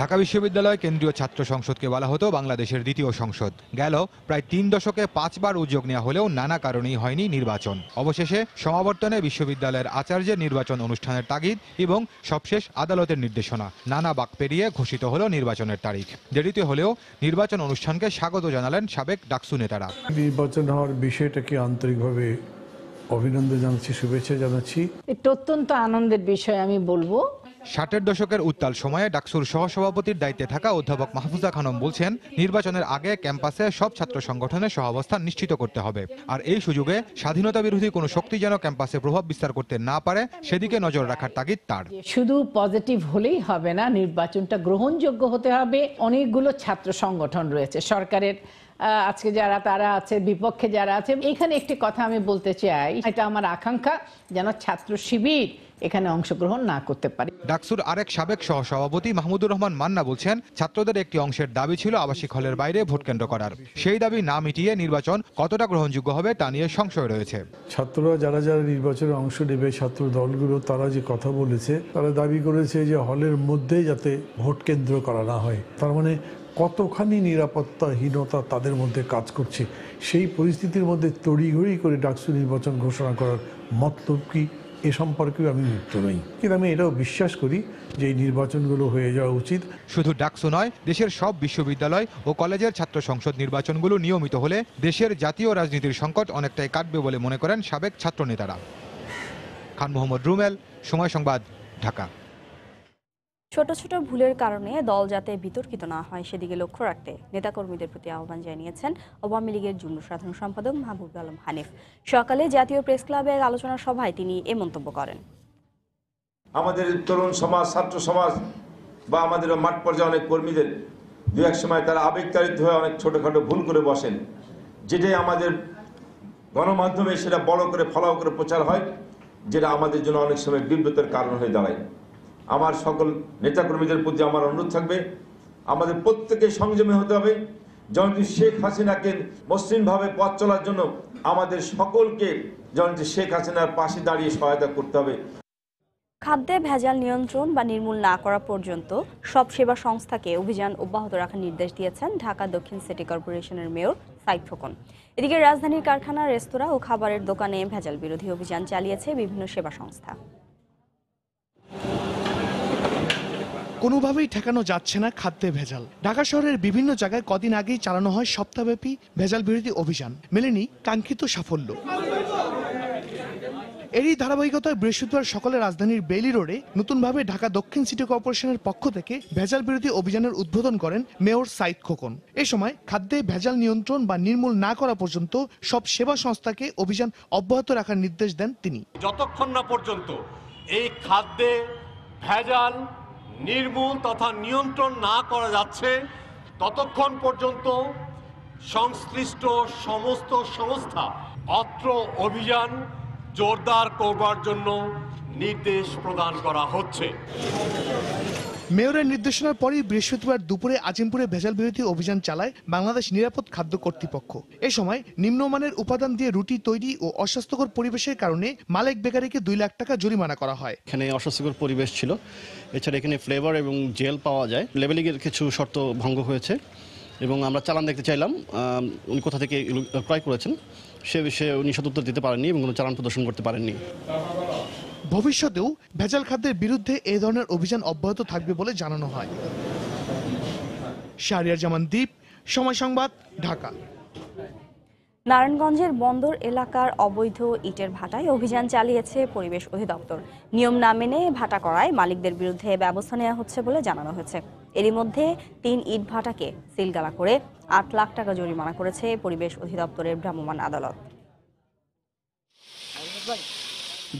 ঢাকা বিশ্ববিদ্যালয় কেন্দ্রীয় ছাত্র সংসদকে বলা হতো বাংলাদেশের দ্বিতীয় সংসদ গেল প্রায় তিন দশকে পাঁচবার উদ্যোগ নেওয়া হলেও নানা কারণেই হয়নি নির্বাচন অবশেষে সমাবর্তনে বিশ্ববিদ্যালয়ের আচার্যের নির্বাচন অনুষ্ঠানের তাগিদ এবং সবশেষ আদালতের নির্দেশনা নানা বাক পেরিয়ে ঘোষিত হলো নির্বাচনের তারিখ দেরিতে হলেও নির্বাচন অনুষ্ঠানকে স্বাগত জানালেন সাবেক ডাকসু নেতারা নির্বাচন হওয়ার বিষয়টাকে আন্তরিকভাবে অভিনন্দন জানাচ্ছি শুভেচ্ছা জানাচ্ছি এটা অত্যন্ত আনন্দের বিষয় আমি বলবো ষাটের দশকের উত্তাল সময়ে ডাকসুর সহসভাপতির দায়িত্বে থাকা অধ্যাপক মাহফুজা খানম বলছেন নির্বাচনের আগে ক্যাম্পাসে সব ছাত্র সংগঠনের সহাবস্থান নিশ্চিত করতে হবে আর এই সুযোগে স্বাধীনতা বিরোধী কোনো শক্তি যেন ক্যাম্পাসে প্রভাব বিস্তার করতে না পারে সেদিকে নজর রাখার তাগিদ তার শুধু পজিটিভ হলেই হবে না নির্বাচনটা গ্রহণযোগ্য হতে হবে অনেকগুলো ছাত্র সংগঠন রয়েছে সরকারের আজকে যারা তারা আছে বিপক্ষে যারা আছে এখানে একটি কথা আমি বলতে চাই এটা আমার আকাঙ্ক্ষা যেন ছাত্র শিবির এখানে অংশগ্রহণ না করতে পারে ডাকসুর আরেক সাবেক সহসভাপতি মাহমুদুর রহমান মান্না বলছেন ছাত্রদের একটি অংশের দাবি ছিল আবাসিক হলের বাইরে ভোট কেন্দ্র করার সেই দাবি না মিটিয়ে নির্বাচন কতটা গ্রহণযোগ্য হবে তা নিয়ে সংশয় রয়েছে ছাত্ররা যারা যারা নির্বাচনে অংশ নেবে ছাত্র দলগুলো তারা যে কথা বলেছে তারা দাবি করেছে যে হলের মধ্যে যাতে ভোট কেন্দ্র করা না হয় তার মানে কতখানি নিরাপত্তাহীনতা তাদের মধ্যে কাজ করছে সেই পরিস্থিতির মধ্যে তড়িঘড়ি করে ডাকসু নির্বাচন ঘোষণা করার মতলব কি এ সম্পর্কেও আমি মুক্ত নই কিন্তু আমি এটাও বিশ্বাস করি যে এই নির্বাচনগুলো হয়ে যাওয়া উচিত শুধু ডাকসু নয় দেশের সব বিশ্ববিদ্যালয় ও কলেজের ছাত্র সংসদ নির্বাচনগুলো নিয়মিত হলে দেশের জাতীয় রাজনীতির সংকট অনেকটাই কাটবে বলে মনে করেন সাবেক ছাত্রনেতারা খান মোহাম্মদ রুমেল সময় সংবাদ ঢাকা ছোট ছোট ভুলের কারণে দল যাতে বিতর্কিত না হয় সেদিকে লক্ষ্য রাখতে নেতাকর্মীদের প্রতি আহ্বান জানিয়েছেন আওয়ামী লীগের যুগ্ম সাধারণ সম্পাদক মাহবুব আলম হানিফ সকালে জাতীয় প্রেস ক্লাবে এক আলোচনা সভায় তিনি এ মন্তব্য করেন আমাদের তরুণ সমাজ ছাত্র সমাজ বা আমাদের মাঠ পর্যায়ে অনেক কর্মীদের দু এক সময় তারা আবেগতাড়িত হয়ে অনেক ছোটোখাটো ভুল করে বসেন যেটাই আমাদের গণমাধ্যমে সেটা বড় করে ফলাও করে প্রচার হয় যেটা আমাদের জন্য অনেক সময় বিব্রতের কারণ হয়ে দাঁড়ায় আমার সকল নেতাকর্মীদের প্রতি আমার অনুরোধ থাকবে আমাদের প্রত্যেকে সংযমী হতে হবে জয়ন্তী শেখ হাসিনাকে মসৃণভাবে পথ চলার জন্য আমাদের সকলকে জয়ন্তী শেখ হাসিনার পাশে দাঁড়িয়ে সহায়তা করতে হবে খাদ্যে ভেজাল নিয়ন্ত্রণ বা নির্মূল না করা পর্যন্ত সব সেবা সংস্থাকে অভিযান অব্যাহত রাখার নির্দেশ দিয়েছেন ঢাকা দক্ষিণ সিটি কর্পোরেশনের মেয়র সাইদ খোকন এদিকে রাজধানীর কারখানা রেস্তোরাঁ ও খাবারের দোকানে ভেজাল বিরোধী অভিযান চালিয়েছে বিভিন্ন সেবা সংস্থা কোনোভাবেই ঠেকানো যাচ্ছে না খাদ্যে ভেজাল ঢাকা শহরের বিভিন্ন জায়গায় কদিন আগেই চালানো হয় সপ্তাহব্যাপী ভেজাল বিরোধী অভিযান মেলেনি কাঙ্ক্ষিত সাফল্য এরই ধারাবাহিকতায় বৃহস্পতিবার সকালে রাজধানীর বেলি রোডে নতুনভাবে ঢাকা দক্ষিণ সিটি কর্পোরেশনের পক্ষ থেকে ভেজাল বিরোধী অভিযানের উদ্বোধন করেন মেয়র সাইদ খোকন এ সময় খাদ্যে ভেজাল নিয়ন্ত্রণ বা নির্মূল না করা পর্যন্ত সব সেবা সংস্থাকে অভিযান অব্যাহত রাখার নির্দেশ দেন তিনি যতক্ষণ না পর্যন্ত এই খাদ্যে ভেজাল নির্মূল তথা নিয়ন্ত্রণ না করা যাচ্ছে ততক্ষণ পর্যন্ত সংশ্লিষ্ট সমস্ত সংস্থা অত্র অভিযান জোরদার করবার জন্য নির্দেশ প্রদান করা হচ্ছে মেয়রের নির্দেশনার পরই বৃহস্পতিবার দুপুরে আজিমপুরে ভেজাল বিরোধী অভিযান চালায় বাংলাদেশ নিরাপদ খাদ্য কর্তৃপক্ষ এ সময় নিম্নমানের উপাদান দিয়ে রুটি তৈরি ও অস্বাস্থ্যকর পরিবেশের কারণে মালিক বেকারিকে দুই লাখ টাকা জরিমানা করা হয় এখানে অস্বাস্থ্যকর পরিবেশ ছিল এছাড়া এখানে ফ্লেভার এবং জেল পাওয়া যায় লেবেলিংয়ের কিছু শর্ত ভঙ্গ হয়েছে এবং আমরা চালান দেখতে চাইলাম উনি কোথা থেকে ক্রয় করেছেন সে বিষয়ে উনি সদুত্তর দিতে পারেননি এবং কোনো চালান প্রদর্শন করতে পারেননি ভবিষ্যতেও ভেজাল খাদ্যের বিরুদ্ধে এ ধরনের অভিযান অব্যাহত থাকবে বলে জানানো হয় শাহরিয়ার জামান দ্বীপ সময় সংবাদ ঢাকা নারায়ণগঞ্জের বন্দর এলাকার অবৈধ ইটের ভাটায় অভিযান চালিয়েছে পরিবেশ অধিদপ্তর নিয়ম না মেনে ভাটা করায় মালিকদের বিরুদ্ধে ব্যবস্থা নেওয়া হচ্ছে বলে জানানো হয়েছে এরই মধ্যে তিন ইট ভাটাকে সিলগালা করে আট লাখ টাকা জরিমানা করেছে পরিবেশ অধিদপ্তরের ভ্রাম্যমাণ আদালত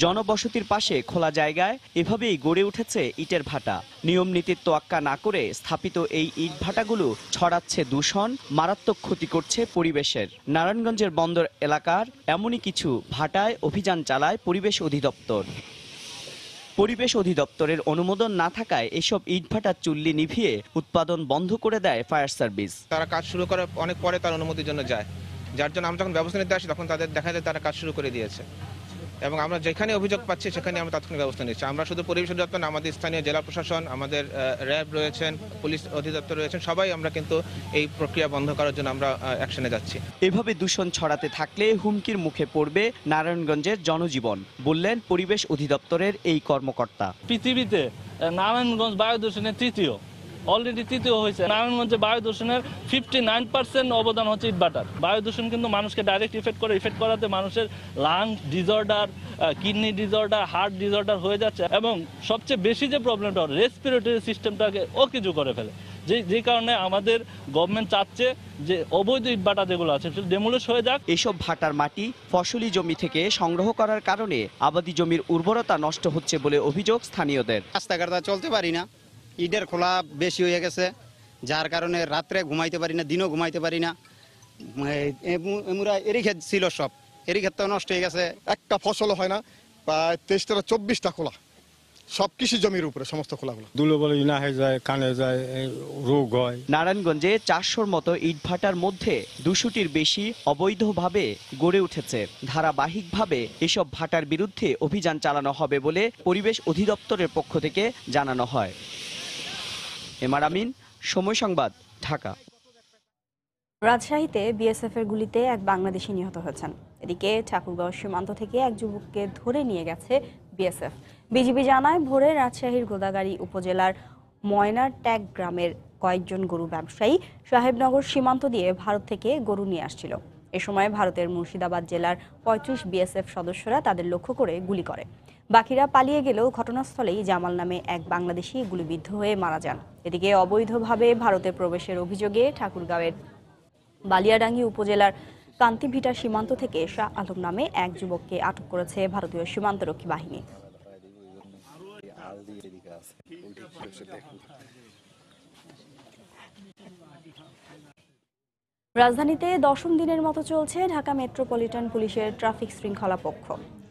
জনবসতির পাশে খোলা জায়গায় এভাবেই গড়ে উঠেছে ইটের ভাটা নিয়ম নীতির তোয়াক্কা না করে স্থাপিত এই ইট ভাটাগুলো ছড়াচ্ছে দূষণ মারাত্মক ক্ষতি করছে পরিবেশের নারায়ণগঞ্জের বন্দর এলাকার এমনই কিছু ভাটায় অভিযান চালায় পরিবেশ অধিদপ্তর পরিবেশ অধিদপ্তরের অনুমোদন না থাকায় এসব ইটভাটার চুল্লি নিভিয়ে উৎপাদন বন্ধ করে দেয় ফায়ার সার্ভিস তারা কাজ শুরু করার অনেক পরে তার অনুমতির জন্য যায় যার জন্য আমরা যখন ব্যবস্থা নিতে আসি তখন তাদের দেখা যায় তারা কাজ শুরু করে দিয়েছে এবং আমরা যেখানে অভিযোগ পাচ্ছি সেখানে আমরা তাৎক্ষণিক ব্যবস্থা নিচ্ছি আমরা শুধু পরিবেশ অধিদপ্তর আমাদের স্থানীয় জেলা প্রশাসন আমাদের র্যাব রয়েছেন পুলিশ অধিদপ্তর রয়েছেন সবাই আমরা কিন্তু এই প্রক্রিয়া বন্ধ করার জন্য আমরা অ্যাকশনে যাচ্ছি এভাবে দূষণ ছড়াতে থাকলে হুমকির মুখে পড়বে নারায়ণগঞ্জের জনজীবন বললেন পরিবেশ অধিদপ্তরের এই কর্মকর্তা পৃথিবীতে নারায়ণগঞ্জ বায়ু দূষণের তৃতীয় অলরেডি তৃতীয় হয়েছে নারায়ণগঞ্জে বায়ু দূষণের ফিফটি নাইন পার্সেন্ট অবদান হচ্ছে ইটবাটার বায়ু দূষণ কিন্তু মানুষকে ডাইরেক্ট ইফেক্ট করে ইফেক্ট করাতে মানুষের lung disorder kidney disorder heart disorder হয়ে যাচ্ছে এবং সবচেয়ে বেশি যে প্রবলেমটা রেসপিরেটরি সিস্টেমটাকে ও কিছু করে ফেলে যে যে কারণে আমাদের গভর্নমেন্ট চাচ্ছে যে অবৈধ ইটভাটা যেগুলো আছে সেটা ডেমোলিশ হয়ে যাক এইসব ভাটার মাটি ফসলি জমি থেকে সংগ্রহ করার কারণে আবাদি জমির উর্বরতা নষ্ট হচ্ছে বলে অভিযোগ স্থানীয়দের রাস্তাঘাটা চলতে পারি না ইডের খোলা বেশি হয়ে গেছে যার কারণে রাত্রে ঘুমাইতে পারি না দিনও ঘুমাইতে পারি না এমুরা এরি ক্ষেত ছিল সব এরি ক্ষেত নষ্ট হয়ে গেছে একটা ফসল হয় না প্রায় তেইশটা চব্বিশটা খোলা সব কৃষি জমির উপরে সমস্ত খোলাগুলো ধুলোবলে না হয়ে যায় কানে যায় রোগ হয় নারায়ণগঞ্জে চারশোর মতো ইটভাটার মধ্যে দুশোটির বেশি অবৈধভাবে গড়ে উঠেছে ধারাবাহিকভাবে এসব ভাটার বিরুদ্ধে অভিযান চালানো হবে বলে পরিবেশ অধিদপ্তরের পক্ষ থেকে জানানো হয় এমআর আমিন সময় সংবাদ ঢাকা রাজশাহীতে বিএসএফ এর গুলিতে এক বাংলাদেশি নিহত হয়েছেন এদিকে ঠাকুরগাঁও সীমান্ত থেকে এক যুবককে ধরে নিয়ে গেছে বিএসএফ বিজিবি জানায় ভোরে রাজশাহীর গোদাগাড়ি উপজেলার ময়নার ট্যাগ গ্রামের কয়েকজন গরু ব্যবসায়ী সাহেবনগর সীমান্ত দিয়ে ভারত থেকে গরু নিয়ে আসছিল এ সময় ভারতের মুর্শিদাবাদ জেলার পঁয়ত্রিশ বিএসএফ সদস্যরা তাদের লক্ষ্য করে গুলি করে বাকিরা পালিয়ে গেলেও ঘটনাস্থলেই জামাল নামে এক বাংলাদেশি গুলিবিদ্ধ হয়ে মারা যান এদিকে অবৈধভাবে ভারতে প্রবেশের অভিযোগে ঠাকুরগাঁওয়ের বালিয়াডাঙ্গি উপজেলার কান্তিভিটা সীমান্ত থেকে শাহ আলম নামে এক যুবককে আটক করেছে ভারতীয় সীমান্তরক্ষী বাহিনী রাজধানীতে দশম দিনের মতো চলছে ঢাকা মেট্রোপলিটন পুলিশের ট্রাফিক শৃঙ্খলা পক্ষ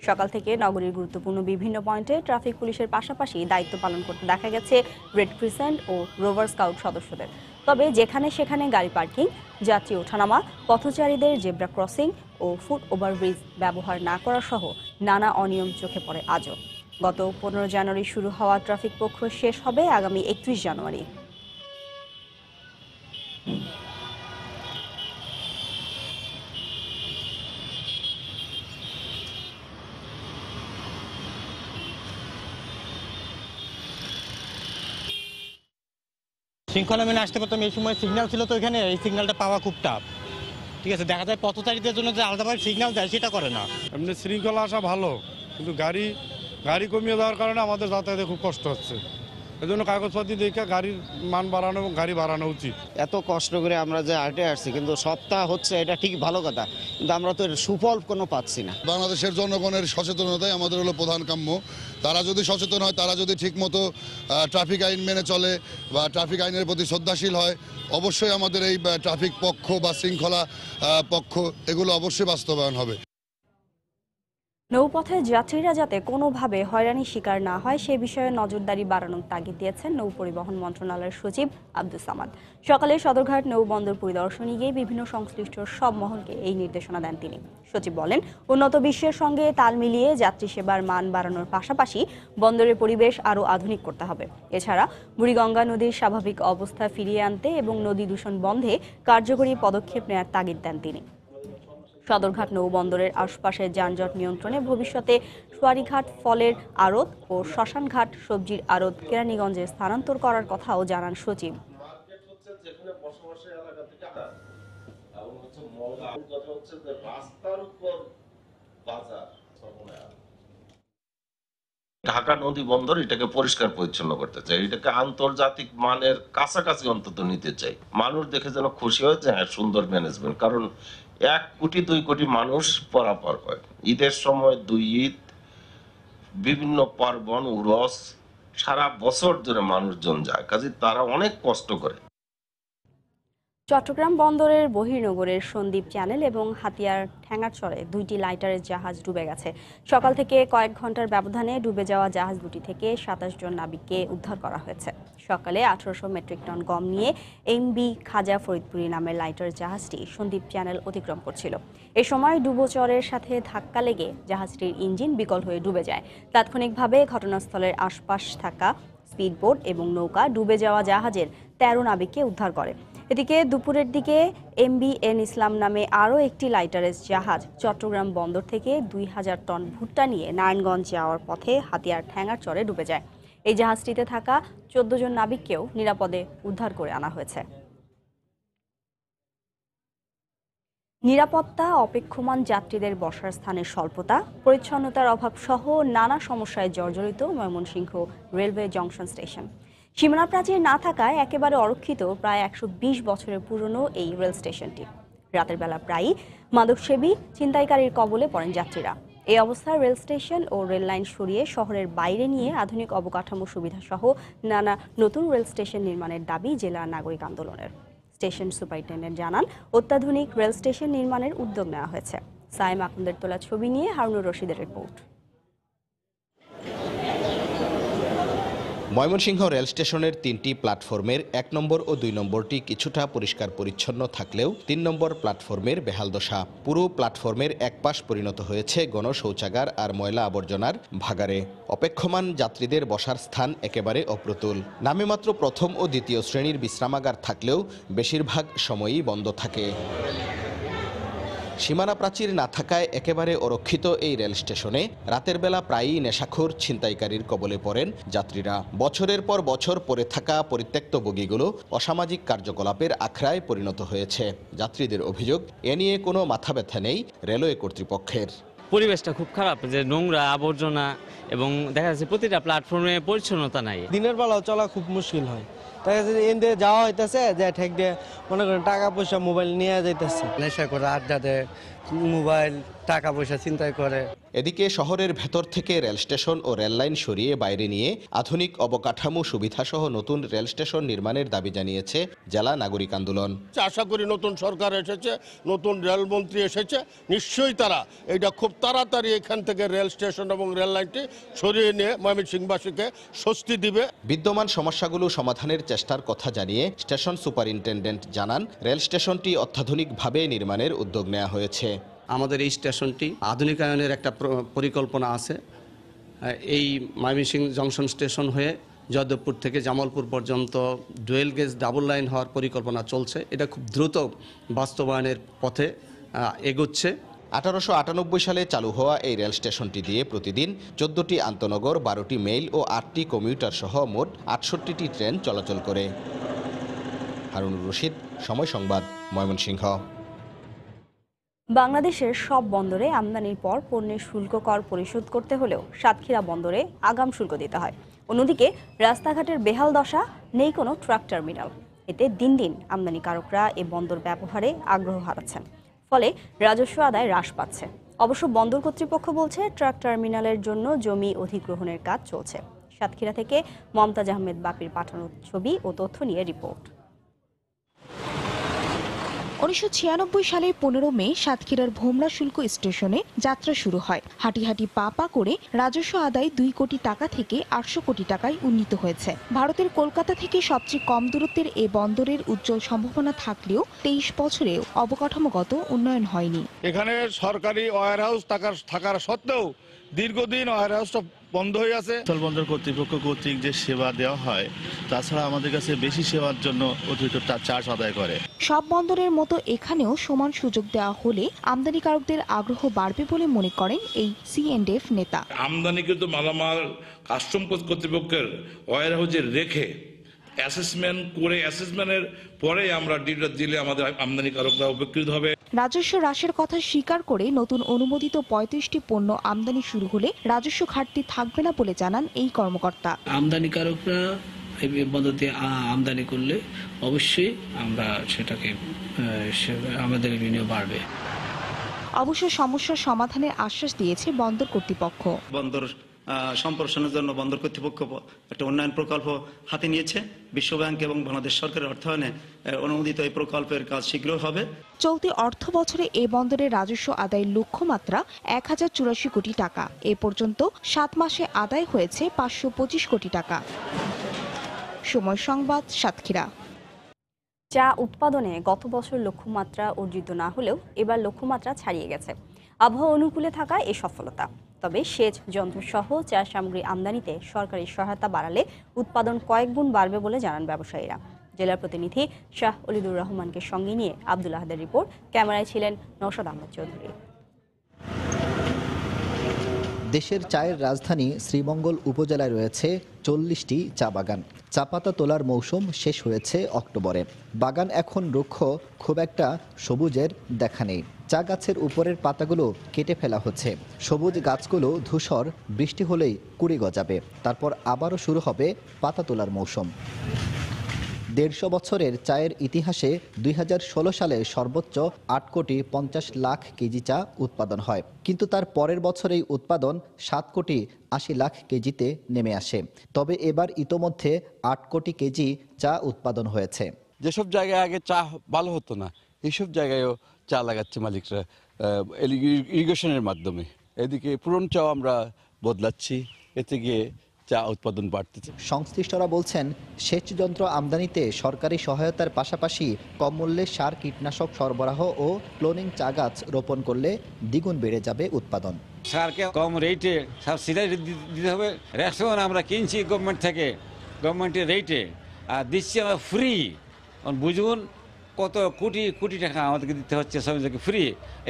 সকাল থেকে নগরীর গুরুত্বপূর্ণ বিভিন্ন পয়েন্টে ট্রাফিক পুলিশের পাশাপাশি দায়িত্ব পালন করতে দেখা গেছে রেড ক্রিসেন্ট ও রোভার স্কাউট সদস্যদের তবে যেখানে সেখানে গাড়ি পার্কিং যাত্রী ওঠানামা পথচারীদের জেব্রা ক্রসিং ও ফুট ওভারব্রিজ ব্যবহার না করা সহ নানা অনিয়ম চোখে পড়ে আজও গত পনেরো জানুয়ারি শুরু হওয়া ট্রাফিক পক্ষ শেষ হবে আগামী একত্রিশ জানুয়ারি শৃঙ্খলা মেনে আসতে পারতাম এই সময় সিগন্যাল ছিল তো এখানে এই সিগন্যালটা পাওয়া খুব টাফ ঠিক আছে দেখা যায় পথচারীদের জন্য যে আলাদাভাবে সিগন্যাল দেয় সেটা করে না এমনি শৃঙ্খলা আসা ভালো কিন্তু গাড়ি গাড়ি কমিয়ে দেওয়ার কারণে আমাদের যাতায়াতে খুব কষ্ট হচ্ছে এজন্য কাগজপাতি দেখে গাড়ির মান বাড়ানো এবং গাড়ি বাড়ানো উচিত এত কষ্ট করে আমরা যে আর্টে আসছি কিন্তু সপ্তাহ হচ্ছে এটা ঠিক ভালো কথা কিন্তু আমরা তো এর সুফল কোনো পাচ্ছি না বাংলাদেশের জনগণের সচেতনতাই আমাদের হলো প্রধান কাম্য তারা যদি সচেতন হয় তারা যদি ঠিকমতো ট্রাফিক আইন মেনে চলে বা ট্রাফিক আইনের প্রতি শ্রদ্ধাশীল হয় অবশ্যই আমাদের এই ট্রাফিক পক্ষ বা শৃঙ্খলা পক্ষ এগুলো অবশ্যই বাস্তবায়ন হবে নৌপথে যাত্রীরা যাতে কোনোভাবে হয়রানির শিকার না হয় সে বিষয়ে নজরদারি বাড়ানোর তাগিদ দিয়েছেন নৌ পরিবহন মন্ত্রণালয়ের সচিব আব্দুল সামাদ সকালে সদরঘাট নৌবন্দর পরিদর্শনে গিয়ে বিভিন্ন সংশ্লিষ্ট সব মহলকে এই নির্দেশনা দেন তিনি সচিব বলেন উন্নত বিশ্বের সঙ্গে তাল মিলিয়ে যাত্রী সেবার মান বাড়ানোর পাশাপাশি বন্দরের পরিবেশ আরও আধুনিক করতে হবে এছাড়া বুড়িগঙ্গা নদীর স্বাভাবিক অবস্থা ফিরিয়ে আনতে এবং নদী দূষণ বন্ধে কার্যকরী পদক্ষেপ নেওয়ার তাগিদ দেন তিনি সদরঘাট নৌবন্দরের আশপাশে যানজট নিয়ন্ত্রণে ভবিষ্যতে সোয়ারিঘাট ফলের আড়ত ও শ্মশানঘাট সবজির আড়ত কেরানীগঞ্জে স্থানান্তর করার কথাও জানান সচিব ঢাকা নদী বন্দর এটাকে পরিষ্কার পরিচ্ছন্ন করতে চাই এটাকে আন্তর্জাতিক মানের কাছাকাছি অন্তত নিতে চাই মানুষ দেখে যেন খুশি হয় যে হ্যাঁ সুন্দর ম্যানেজমেন্ট কারণ এক কোটি দুই কোটি মানুষ পরাপর হয় ঈদের সময় দুই ঈদ বিভিন্ন পার্বণ উরস সারা বছর ধরে মানুষজন যায় কাজে তারা অনেক কষ্ট করে চট্টগ্রাম বন্দরের বহির্নগরের সন্দ্বীপ চ্যানেল এবং হাতিয়ার ঠ্যাঙারচরে দুইটি লাইটারের জাহাজ ডুবে গেছে সকাল থেকে কয়েক ঘন্টার ব্যবধানে ডুবে যাওয়া জাহাজ দুটি থেকে সাতাশ জন নাবিককে উদ্ধার করা হয়েছে সকালে আঠারোশো মেট্রিক টন গম নিয়ে এমবি খাজা ফরিদপুরি নামের লাইটার জাহাজটি সন্দ্বীপ চ্যানেল অতিক্রম করছিল এ সময় ডুবোচরের সাথে ধাক্কা লেগে জাহাজটির ইঞ্জিন বিকল হয়ে ডুবে যায় তাৎক্ষণিকভাবে ঘটনাস্থলের আশপাশ থাকা স্পিডবোট এবং নৌকা ডুবে যাওয়া জাহাজের তেরো নাবিককে উদ্ধার করে এদিকে দুপুরের দিকে এম ইসলাম নামে আরও একটি লাইটারেস জাহাজ চট্টগ্রাম বন্দর থেকে দুই হাজার টন ভুট্টা নিয়ে নারায়ণগঞ্জ যাওয়ার পথে হাতিয়ার ঠ্যাঙার চরে ডুবে যায় এই জাহাজটিতে থাকা চোদ্দ জন নাবিককেও নিরাপদে উদ্ধার করে আনা হয়েছে নিরাপত্তা অপেক্ষমান যাত্রীদের বসার স্থানের স্বল্পতা পরিচ্ছন্নতার অভাব সহ নানা সমস্যায় জর্জরিত ময়মনসিংহ রেলওয়ে জংশন স্টেশন সীমানা প্রাচীর না থাকায় একেবারে অরক্ষিত প্রায় একশো বছরের পুরনো এই রেল স্টেশনটি রাতের বেলা প্রায়ই মাদকসেবী ছিনতাইকারীর কবলে পড়েন যাত্রীরা এই অবস্থায় রেল স্টেশন ও রেল লাইন সরিয়ে শহরের বাইরে নিয়ে আধুনিক অবকাঠামো সুবিধাসহ নানা নতুন রেল স্টেশন নির্মাণের দাবি জেলা নাগরিক আন্দোলনের স্টেশন সুপারিনটেন্ডেন্ট জানান অত্যাধুনিক রেল স্টেশন নির্মাণের উদ্যোগ নেওয়া হয়েছে সাইম আকন্দের তোলা ছবি নিয়ে হারুনুর রশিদের রিপোর্ট ময়মনসিংহ রেল স্টেশনের তিনটি প্ল্যাটফর্মের এক নম্বর ও দুই নম্বরটি কিছুটা পরিষ্কার পরিচ্ছন্ন থাকলেও তিন নম্বর প্ল্যাটফর্মের বেহাল দশা পুরো প্ল্যাটফর্মের এক পাশ পরিণত হয়েছে গণশৌচাগার আর ময়লা আবর্জনার ভাগারে অপেক্ষমান যাত্রীদের বসার স্থান একেবারে অপ্রতুল নামে মাত্র প্রথম ও দ্বিতীয় শ্রেণীর বিশ্রামাগার থাকলেও বেশিরভাগ সময়ই বন্ধ থাকে সীমানা প্রাচীর না থাকায় একেবারে অরক্ষিত এই রেল স্টেশনে রাতের বেলা প্রায়ই নেশাখোর ছিনতাইকারীর কবলে পড়েন যাত্রীরা বছরের পর বছর পরে থাকা পরিত্যক্ত বগিগুলো অসামাজিক কার্যকলাপের আখড়ায় পরিণত হয়েছে যাত্রীদের অভিযোগ এ নিয়ে কোনো মাথা ব্যথা নেই রেলওয়ে কর্তৃপক্ষের পরিবেশটা খুব খারাপ যে নোংরা আবর্জনা এবং দেখা যাচ্ছে প্রতিটা প্ল্যাটফর্মে পরিচ্ছন্নতা নাই দিনের বেলাও চলা খুব মুশকিল হয় দেখা যাওয়া হইতেছে যে ঠেক দিয়ে মনে করেন টাকা পয়সা মোবাইল নিয়ে যাইতেছে নেশা করে আড্ডা দেয় মোবাইল টাকা পয়সা চিন্তাই করে এদিকে শহরের ভেতর থেকে রেল স্টেশন ও রেললাইন সরিয়ে বাইরে নিয়ে আধুনিক অবকাঠামো সুবিধাসহ নতুন রেল স্টেশন নির্মাণের দাবি জানিয়েছে জেলা নাগরিক আন্দোলন আশা করি নতুন সরকার এসেছে নতুন রেলমন্ত্রী এসেছে নিশ্চয়ই তারা এটা খুব তাড়াতাড়ি এখান থেকে রেল স্টেশন এবং রেললাইনটি সরিয়ে নিয়ে ময়মনসিংহবাসীকে স্বস্তি দিবে বিদ্যমান সমস্যাগুলো সমাধানের চেষ্টা চেষ্টার কথা জানিয়ে স্টেশন সুপারিনটেন্ডেন্ট জানান রেল স্টেশনটি অত্যাধুনিকভাবে নির্মাণের উদ্যোগ নেওয়া হয়েছে আমাদের এই স্টেশনটি আধুনিকায়নের একটা পরিকল্পনা আছে এই মাইমিসিং জংশন স্টেশন হয়ে যদবপুর থেকে জামালপুর পর্যন্ত ডুয়েল গেজ ডাবল লাইন হওয়ার পরিকল্পনা চলছে এটা খুব দ্রুত বাস্তবায়নের পথে এগোচ্ছে আঠারোশো সালে চালু হওয়া এই রেল স্টেশনটি দিয়ে প্রতিদিন চোদ্দটি আন্তনগর বারোটি মেইল ও আটটি কমিউটার সহ মোট আটষট্টিটি ট্রেন চলাচল করে হারুনুর রশিদ সময় সংবাদ ময়মনসিংহ বাংলাদেশের সব বন্দরে আমদানির পর পণ্যের শুল্ক কর পরিশোধ করতে হলেও সাতক্ষীরা বন্দরে আগাম শুল্ক দিতে হয় অন্যদিকে রাস্তাঘাটের বেহাল দশা নেই কোনো ট্রাক টার্মিনাল এতে দিন দিন আমদানিকারকরা এ বন্দর ব্যবহারে আগ্রহ হারাচ্ছেন ফলে রাজস্ব আদায় হ্রাস পাচ্ছে অবশ্য বন্দর কর্তৃপক্ষ বলছে ট্রাক টার্মিনালের জন্য জমি অধিগ্রহণের কাজ চলছে সাতক্ষীরা থেকে মমতাজ আহমেদ বাপির পাঠানোর ছবি ও তথ্য নিয়ে রিপোর্ট উনিশশো সালের পনেরো মে সাতক্ষীরার ভোমরা শুল্ক স্টেশনে যাত্রা শুরু হয় হাঁটি হাঁটি পা পা করে রাজস্ব আদায় দুই কোটি টাকা থেকে আটশো কোটি টাকায় উন্নীত হয়েছে ভারতের কলকাতা থেকে সবচেয়ে কম দূরত্বের এ বন্দরের উজ্জ্বল সম্ভাবনা থাকলেও তেইশ বছরেও অবকাঠামোগত উন্নয়ন হয়নি এখানে সরকারি ওয়ার হাউস থাকার থাকার সত্ত্বেও দীর্ঘদিন ওয়ার হাউসটা বন্ধ হয়ে আছে স্থল বন্দর কর্তৃপক্ষ কর্তৃক যে সেবা দেওয়া হয় তাছাড়া আমাদের কাছে বেশি সেবার জন্য অতিরিক্ত চার্জ আদায় করে সব বন্দরের মতো এখানেও সমান সুযোগ দেওয়া হলে আমদানিকারকদের আগ্রহ বাড়বে বলে মনে করেন এই সিএনডিএফ নেতা আমদানিকৃত মালামাল কাস্টম কর্তৃপক্ষের ওয়ার হাউজে রেখে অ্যাসেসমেন্ট করে অ্যাসেসমেন্টের পরে আমরা ডিউটা দিলে আমাদের আমদানিকারকরা উপকৃত হবে রাজস্ব হ্রাসের কথা স্বীকার করে নতুন অনুমোদিত পঁয়ত্রিশটি পণ্য আমদানি শুরু হলে রাজস্ব ঘাটতি থাকবে না বলে জানান এই কর্মকর্তা আমদানিকারকরা মদতে আমদানি করলে অবশ্যই আমরা সেটাকে আমাদের বিনিয়োগ বাড়বে অবশ্য সমস্যার সমাধানের আশ্বাস দিয়েছে বন্দর কর্তৃপক্ষ বন্দর সম্প্রসারণের জন্য বন্দর কর্তৃপক্ষ একটা উন্নয়ন প্রকল্প হাতে নিয়েছে বিশ্বব্যাংক এবং বাংলাদেশ সরকারের অর্থায়নে অনুমোদিত এই প্রকল্পের কাজ শীঘ্র হবে চলতি অর্থ বছরে এ বন্দরের রাজস্ব আদায়ের লক্ষ্যমাত্রা এক হাজার চুরাশি কোটি টাকা এ পর্যন্ত সাত মাসে আদায় হয়েছে পাঁচশো পঁচিশ কোটি টাকা সময় সংবাদ সাতক্ষীরা চা উৎপাদনে গত বছর লক্ষ্যমাত্রা অর্জিত না হলেও এবার লক্ষ্যমাত্রা ছাড়িয়ে গেছে আবহাওয়া অনুকূলে থাকা এই সফলতা তবে সেচ যন্ত্রসহ চা সামগ্রী আমদানিতে সরকারি সহায়তা বাড়ালে উৎপাদন কয়েক গুণ বাড়বে বলে জানান ব্যবসায়ীরা জেলা প্রতিনিধি শাহ অলিদুর রহমানকে সঙ্গে নিয়ে আব্দুল আহাদের রিপোর্ট ক্যামেরায় ছিলেন নৌশাদ আহমদ চৌধুরী দেশের চায়ের রাজধানী শ্রীমঙ্গল উপজেলায় রয়েছে চল্লিশটি চা বাগান চা পাতা তোলার মৌসুম শেষ হয়েছে অক্টোবরে বাগান এখন রুক্ষ খুব একটা সবুজের দেখা নেই চা গাছের উপরের পাতাগুলো কেটে ফেলা হচ্ছে সবুজ গাছগুলো ধূসর বৃষ্টি হলেই কুড়ি গজাবে তারপর আবারও শুরু হবে পাতা তোলার মৌসুম দেড়শো বছরের চায়ের ইতিহাসে দুই সালে সর্বোচ্চ আট কোটি পঞ্চাশ লাখ কেজি চা উৎপাদন হয় কিন্তু তার পরের বছরেই উৎপাদন সাত কোটি আশি লাখ কেজিতে নেমে আসে তবে এবার ইতোমধ্যে আট কোটি কেজি চা উৎপাদন হয়েছে যেসব জায়গায় আগে চা ভালো হতো না এইসব জায়গায়ও চা লাগাচ্ছে মালিকরা ইরিগেশনের মাধ্যমে এদিকে পুরন চাও আমরা বদলাচ্ছি এতে গিয়ে চা উৎপাদন বাড়তেছে সংশ্লিষ্টরা বলছেন সেচ যন্ত্র আমদানিতে সরকারি সহায়তার পাশাপাশি কম মূল্যে সার কীটনাশক সরবরাহ ও ক্লোনিং চা গাছ রোপণ করলে দ্বিগুণ বেড়ে যাবে উৎপাদন সারকে কম রেটে সাবসিডাই দিতে হবে রেশন আমরা কিনছি গভর্নমেন্ট থেকে গভর্নমেন্টের রেটে আর দিচ্ছি আমরা ফ্রি বুঝুন কত কোটি কোটি টাকা আমাদেরকে দিতে হচ্ছে শ্রমিকদেরকে ফ্রি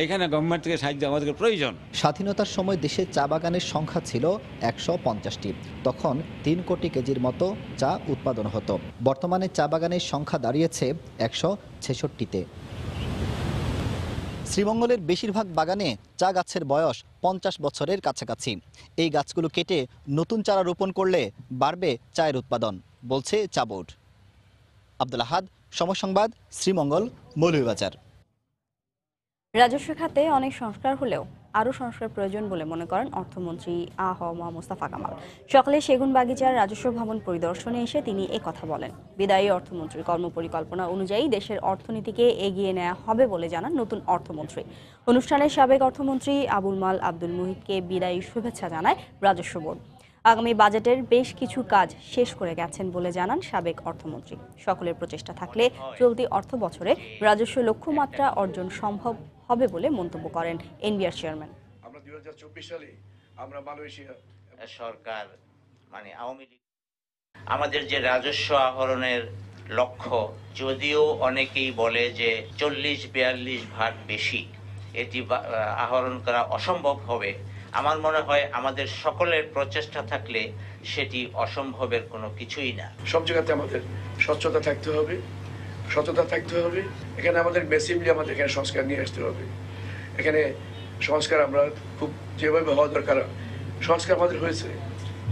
এখানে গভর্নমেন্ট থেকে সাহায্য আমাদেরকে প্রয়োজন স্বাধীনতার সময় দেশে চা বাগানের সংখ্যা ছিল একশো পঞ্চাশটি তখন তিন কোটি কেজির মতো চা উৎপাদন হতো বর্তমানে চা বাগানের সংখ্যা দাঁড়িয়েছে একশো ছেষট্টিতে শ্রীমঙ্গলের বেশিরভাগ বাগানে চা গাছের বয়স পঞ্চাশ বছরের কাছাকাছি এই গাছগুলো কেটে নতুন চারা রোপণ করলে বাড়বে চায়ের উৎপাদন বলছে চা বোর্ড আব্দুল আহাদ সমসংবাদ শ্রীমঙ্গল মৌলভীবাজার রাজস্ব খাতে অনেক সংস্কার হলেও আরও সংস্কার প্রয়োজন বলে মনে করেন অর্থমন্ত্রী আহ হ মোস্তাফা কামাল সকালে বাগিচার রাজস্ব ভবন পরিদর্শনে এসে তিনি কথা বলেন বিদায়ী অর্থমন্ত্রীর কর্মপরিকল্পনা অনুযায়ী দেশের অর্থনীতিকে এগিয়ে নেওয়া হবে বলে জানান নতুন অর্থমন্ত্রী অনুষ্ঠানে সাবেক অর্থমন্ত্রী আবুল মাল আব্দুল মুহিতকে বিদায়ী শুভেচ্ছা জানায় রাজস্ব বোর্ড আগামী বাজেটের বেশ কিছু কাজ শেষ করে গেছেন বলে জানান সাবেক অর্থমন্ত্রী সকলের প্রচেষ্টা থাকলে চলতি অর্থ বছরে রাজস্ব লক্ষ্যমাত্রা অর্জন সম্ভব হবে বলে মন্তব্য করেন এনবিআর চেয়ারম্যান আমরা দুই হাজার চব্বিশ সালে আমরা মালয়েশিয়া সরকার মানে আওয়ামী লীগ আমাদের যে রাজস্ব আহরণের লক্ষ্য যদিও অনেকেই বলে যে চল্লিশ বিয়াল্লিশ ভাগ বেশি এটি আহরণ করা অসম্ভব হবে আমার মনে হয় আমাদের সকলের প্রচেষ্টা থাকলে সেটি অসম্ভবের কোনো কিছুই না সব জায়গাতে আমাদের স্বচ্ছতা থাকতে হবে সততা থাকতে হবে এখানে আমাদের মেসিভলি আমাদের এখানে সংস্কার নিয়ে আসতে হবে এখানে সংস্কার আমরা খুব যেভাবে হওয়া দরকার সংস্কার আমাদের হয়েছে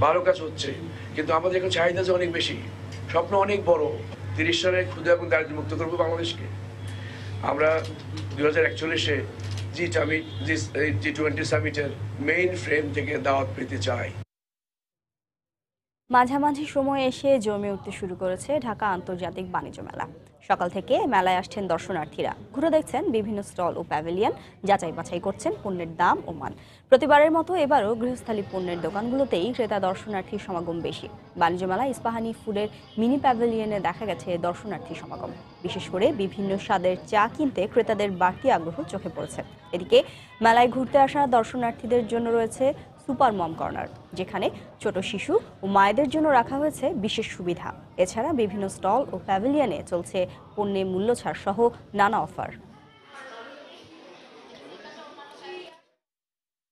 ভালো কাজ হচ্ছে কিন্তু আমাদের এখন চাহিদা যে অনেক বেশি স্বপ্ন অনেক বড় তিরিশ সালে ক্ষুদা এবং দারিদ্র মুক্ত করবো বাংলাদেশকে আমরা দু হাজার একচল্লিশে জি সামিট জি টোয়েন্টি সামিটের মেইন ফ্রেম থেকে দাওয়াত পেতে চাই মাঝামাঝি সময় এসে জমে উঠতে শুরু করেছে ঢাকা আন্তর্জাতিক বাণিজ্য মেলা সকাল থেকে মেলায় আসছেন দর্শনার্থীরা ঘুরে দেখছেন বিভিন্ন স্টল ও প্যাভিলিয়ন যাচাই বাছাই করছেন পণ্যের দাম ও মান প্রতিবারের মতো এবারও গৃহস্থালী পণ্যের দোকানগুলোতেই ক্রেতা দর্শনার্থীর সমাগম বেশি বাণিজ্য মেলা ইস্পাহানি ফুলের মিনি প্যাভিলিয়নে দেখা গেছে দর্শনার্থী সমাগম বিশেষ করে বিভিন্ন স্বাদের চা কিনতে ক্রেতাদের বাড়তি আগ্রহ চোখে পড়েছে এদিকে মেলায় ঘুরতে আসা দর্শনার্থীদের জন্য রয়েছে সুপার মম কর্নার যেখানে ছোট শিশু ও মায়েদের জন্য রাখা হয়েছে বিশেষ সুবিধা এছাড়া বিভিন্ন স্টল ও প্যাভিলিয়নে চলছে পণ্যের মূল্যছাড় সহ নানা অফার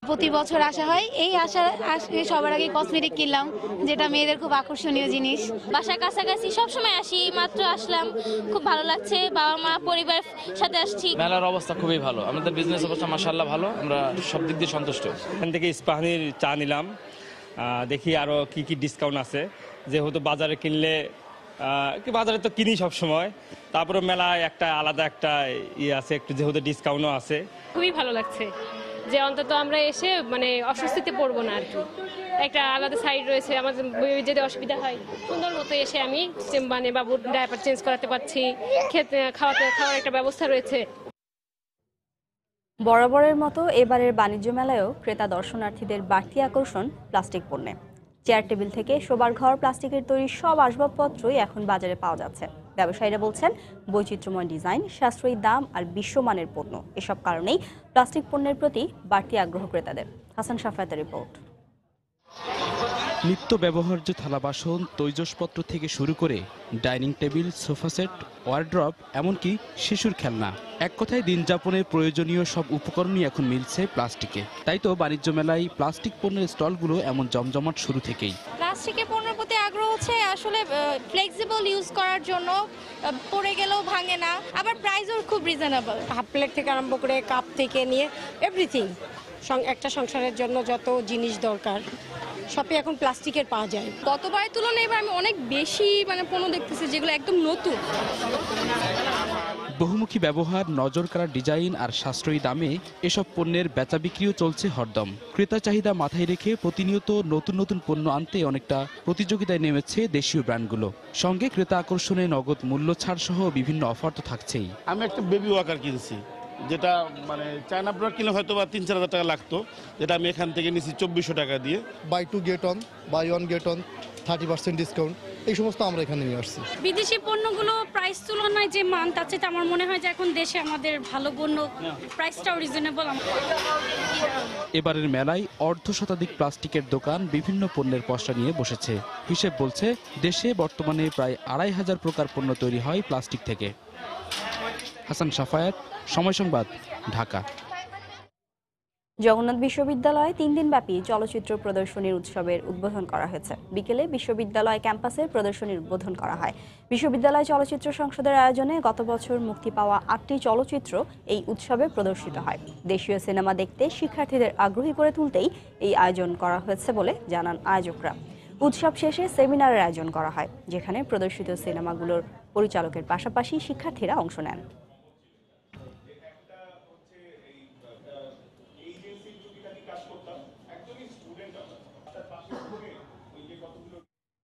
প্রতি বছর আসা হয় এই আশা সবার আগে কসমেটিক কিনলাম যেটা মেয়েদের খুব আকর্ষণীয় জিনিস বাসার কাছাকাছি সবসময় আসি মাত্র আসলাম খুব ভালো লাগছে বাবা মা পরিবার সাথে আসছি মেলার অবস্থা খুবই ভালো আমাদের বিজনেস অবস্থা মাসাল্লাহ ভালো আমরা সব দিক দিয়ে সন্তুষ্ট এখান থেকে ইস্পাহানির চা নিলাম দেখি আরও কি কি ডিসকাউন্ট আছে যেহেতু বাজারে কিনলে বাজারে তো কিনি সব সময় তারপরে মেলায় একটা আলাদা একটা ইয়ে আছে একটু যেহেতু ডিসকাউন্টও আছে খুবই ভালো লাগছে যে অন্তত আমরা এসে মানে অস্বস্তিতে পড়বো না আর কি একটা আলাদা সাইড রয়েছে আমাদের যদি অসুবিধা হয় সুন্দর মতো এসে আমি মানে বাবুর ডায়াপার চেঞ্জ করাতে পারছি খেতে খাওয়াতে খাওয়ার একটা ব্যবস্থা রয়েছে বরাবরের মতো এবারের বাণিজ্য মেলায়ও ক্রেতা দর্শনার্থীদের বাড়তি আকর্ষণ প্লাস্টিক পণ্যে চেয়ার টেবিল থেকে শোবার ঘর প্লাস্টিকের তৈরি সব আসবাবপত্রই এখন বাজারে পাওয়া যাচ্ছে ব্যবসায়ীরা বলছেন বৈচিত্র্যময় ডিজাইন সাশ্রয়ী দাম আর বিশ্বমানের পণ্য এসব কারণেই প্লাস্টিক পণ্যের প্রতি বাড়তি আগ্রহ ক্রেতাদের হাসান সাফায়াতের রিপোর্ট নিত্য ব্যবহার্য থালা বাসন তৈজসপত্র থেকে শুরু করে dining table sofa set wardrobe এমনকি শিশুর খেলনা এক কথায় দিন যাপনের প্রয়োজনীয় সব উপকরণই এখন মিলছে প্লাস্টিকে তাই তো বাণিজ্য মেলায় প্লাস্টিক পণ্যের স্টলগুলো এমন জমজমাট শুরু থেকেই প্লাস্টিকের পণ্যের প্রতি আগ্রহ হচ্ছে আসলে ফ্লেক্সিবল ইউজ করার জন্য পড়ে গেলেও ভাঙে না আবার প্রাইসও খুব রিজনেবল হাফ প্লেট থেকে আরম্ভ করে কাপ থেকে নিয়ে এভরিথিং একটা সংসারের জন্য যত জিনিস দরকার শপে এখন প্লাস্টিকের পাওয়া যায় গতবারের তুলনায় এবার আমি অনেক বেশি মানে পণ্য দেখতেছি যেগুলো একদম নতুন বহুমুখী ব্যবহার নজর কাড়া ডিজাইন আর সাশ্রয়ী দামে এসব পণ্যের বেচা বিক্রিও চলছে হরদম ক্রেতা চাহিদা মাথায় রেখে প্রতিনিয়ত নতুন নতুন পণ্য আনতে অনেকটা প্রতিযোগিতায় নেমেছে দেশীয় ব্র্যান্ডগুলো সঙ্গে ক্রেতা আকর্ষণে নগদ মূল্য ছাড় সহ বিভিন্ন অফার তো থাকছেই আমি একটা বেবি ওয়াকার কিনছি যেটা মানে চায়না প্রোডাক্ট কিনে হয়তো বা তিন চার হাজার টাকা লাগতো যেটা আমি এখান থেকে নিচ্ছি চব্বিশশো টাকা দিয়ে buy two get one buy one get one thirty percent discount এই সমস্ত আমরা এখানে নিয়ে আসছি বিদেশি পণ্যগুলো প্রাইস তুলনায় যে মান তার চেয়ে আমার মনে হয় যে এখন দেশে আমাদের ভালো পণ্য প্রাইসটাও রিজনেবল এবারের মেলায় অর্ধ শতাধিক প্লাস্টিকের দোকান বিভিন্ন পণ্যের পসরা নিয়ে বসেছে হিসেব বলছে দেশে বর্তমানে প্রায় আড়াই হাজার প্রকার পণ্য তৈরি হয় প্লাস্টিক থেকে হাসান সাফায়াত সময় সংবাদ ঢাকা জগন্নাথ বিশ্ববিদ্যালয়ে তিন ব্যাপী চলচ্চিত্র প্রদর্শনীর উৎসবের উদ্বোধন করা হয়েছে বিকেলে বিশ্ববিদ্যালয় ক্যাম্পাসে প্রদর্শনীর উদ্বোধন করা হয় বিশ্ববিদ্যালয় চলচ্চিত্র সংসদের আয়োজনে গত বছর মুক্তি পাওয়া আটটি চলচ্চিত্র এই উৎসবে প্রদর্শিত হয় দেশীয় সিনেমা দেখতে শিক্ষার্থীদের আগ্রহী করে তুলতেই এই আয়োজন করা হয়েছে বলে জানান আয়োজকরা উৎসব শেষে সেমিনারের আয়োজন করা হয় যেখানে প্রদর্শিত সিনেমাগুলোর পরিচালকের পাশাপাশি শিক্ষার্থীরা অংশ নেন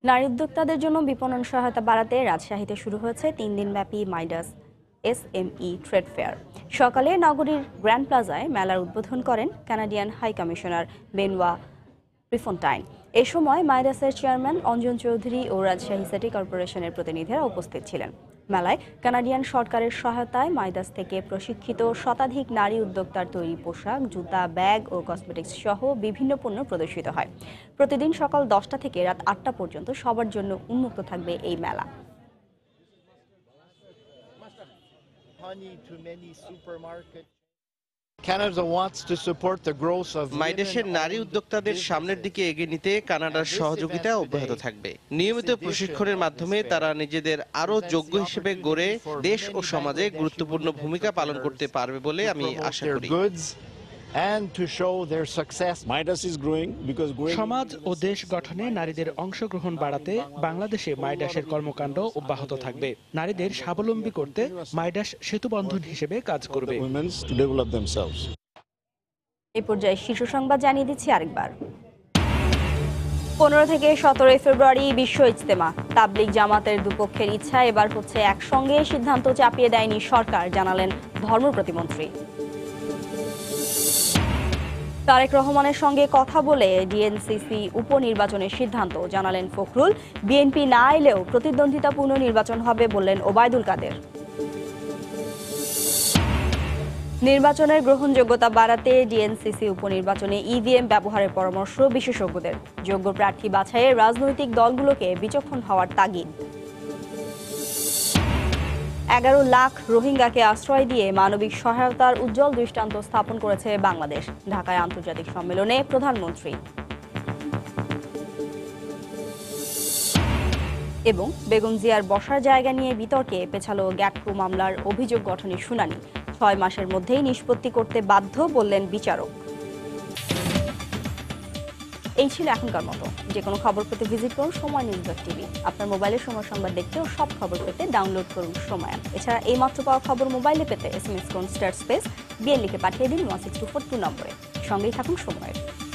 নারী উদ্যোক্তাদের জন্য বিপণন সহায়তা বাড়াতে রাজশাহীতে শুরু হয়েছে তিন দিনব্যাপী মাইডাস ই ট্রেড ফেয়ার সকালে নগরীর গ্র্যান্ড প্লাজায় মেলার উদ্বোধন করেন Canadian high commissioner Benoit Prefontaine এ সময় মাইডাসের চেয়ারম্যান অঞ্জন চৌধুরী ও রাজশাহী সিটি কর্পোরেশনের প্রতিনিধিরা উপস্থিত ছিলেন মেলায় কানাডিয়ান সরকারের সহায়তায় মাইদাস থেকে প্রশিক্ষিত শতাধিক নারী উদ্যোক্তার তৈরি পোশাক জুতা ব্যাগ ও কসমেটিক্স সহ বিভিন্ন পণ্য প্রদর্শিত হয় প্রতিদিন সকাল দশটা থেকে রাত আটটা পর্যন্ত সবার জন্য উন্মুক্ত থাকবে এই মেলা honey to many supermarkets. মাইদেশের নারী উদ্যোক্তাদের সামনের দিকে এগিয়ে নিতে কানাডার সহযোগিতা অব্যাহত থাকবে নিয়মিত প্রশিক্ষণের মাধ্যমে তারা নিজেদের আরো যোগ্য হিসেবে গড়ে দেশ ও সমাজে গুরুত্বপূর্ণ ভূমিকা পালন করতে পারবে বলে আমি আশা করি সমাজ ও দেশ গঠনে নারীদের অংশগ্রহণ বাড়াতে বাংলাদেশে মাইডাসের কর্মকাণ্ড অব্যাহত থাকবে নারীদের স্বাবলম্বী করতে মাইডাস সেতু বন্ধন হিসেবে কাজ করবে এই পর্যায়ে শীর্ষ সংবাদ জানিয়ে দিচ্ছি আরেকবার পনেরো থেকে সতেরোই ফেব্রুয়ারি বিশ্ব ইজতেমা তাবলিক জামাতের দুপক্ষের ইচ্ছা এবার হচ্ছে একসঙ্গে সিদ্ধান্ত চাপিয়ে দেয়নি সরকার জানালেন ধর্ম প্রতিমন্ত্রী তারেক রহমানের সঙ্গে কথা বলে ডিএনসিসি উপনির্বাচনের সিদ্ধান্ত জানালেন ফখরুল বিএনপি না এলেও প্রতিদ্বন্দ্বিতাপূর্ণ নির্বাচন হবে বললেন ওবায়দুল কাদের নির্বাচনের গ্রহণযোগ্যতা বাড়াতে ডিএনসিসি উপনির্বাচনে ইভিএম ব্যবহারের পরামর্শ বিশেষজ্ঞদের যোগ্য প্রার্থী বাছাইয়ে রাজনৈতিক দলগুলোকে বিচক্ষণ হওয়ার তাগিদ এগারো লাখ রোহিঙ্গাকে আশ্রয় দিয়ে মানবিক সহায়তার উজ্জ্বল দৃষ্টান্ত স্থাপন করেছে বাংলাদেশ ঢাকায় আন্তর্জাতিক সম্মেলনে প্রধানমন্ত্রী এবং বেগম জিয়ার বসার জায়গা নিয়ে বিতর্কে পেছালো গ্যাটকো মামলার অভিযোগ গঠনের শুনানি ছয় মাসের মধ্যেই নিষ্পত্তি করতে বাধ্য বললেন বিচারক এই ছিল এখনকার মতো যে কোনো খবর পেতে ভিজিট করুন সময় নিউজ ডট টিভি আপনার মোবাইলে সময় সংবাদ দেখতেও সব খবর পেতে ডাউনলোড করুন সময় এছাড়া এই মাত্র পাওয়া খবর মোবাইলে পেতে এস এম এস করুন স্টার স্পেস বিএল লিখে পাঠিয়ে দিন one six two four two নম্বরে সঙ্গেই থাকুন সময়ের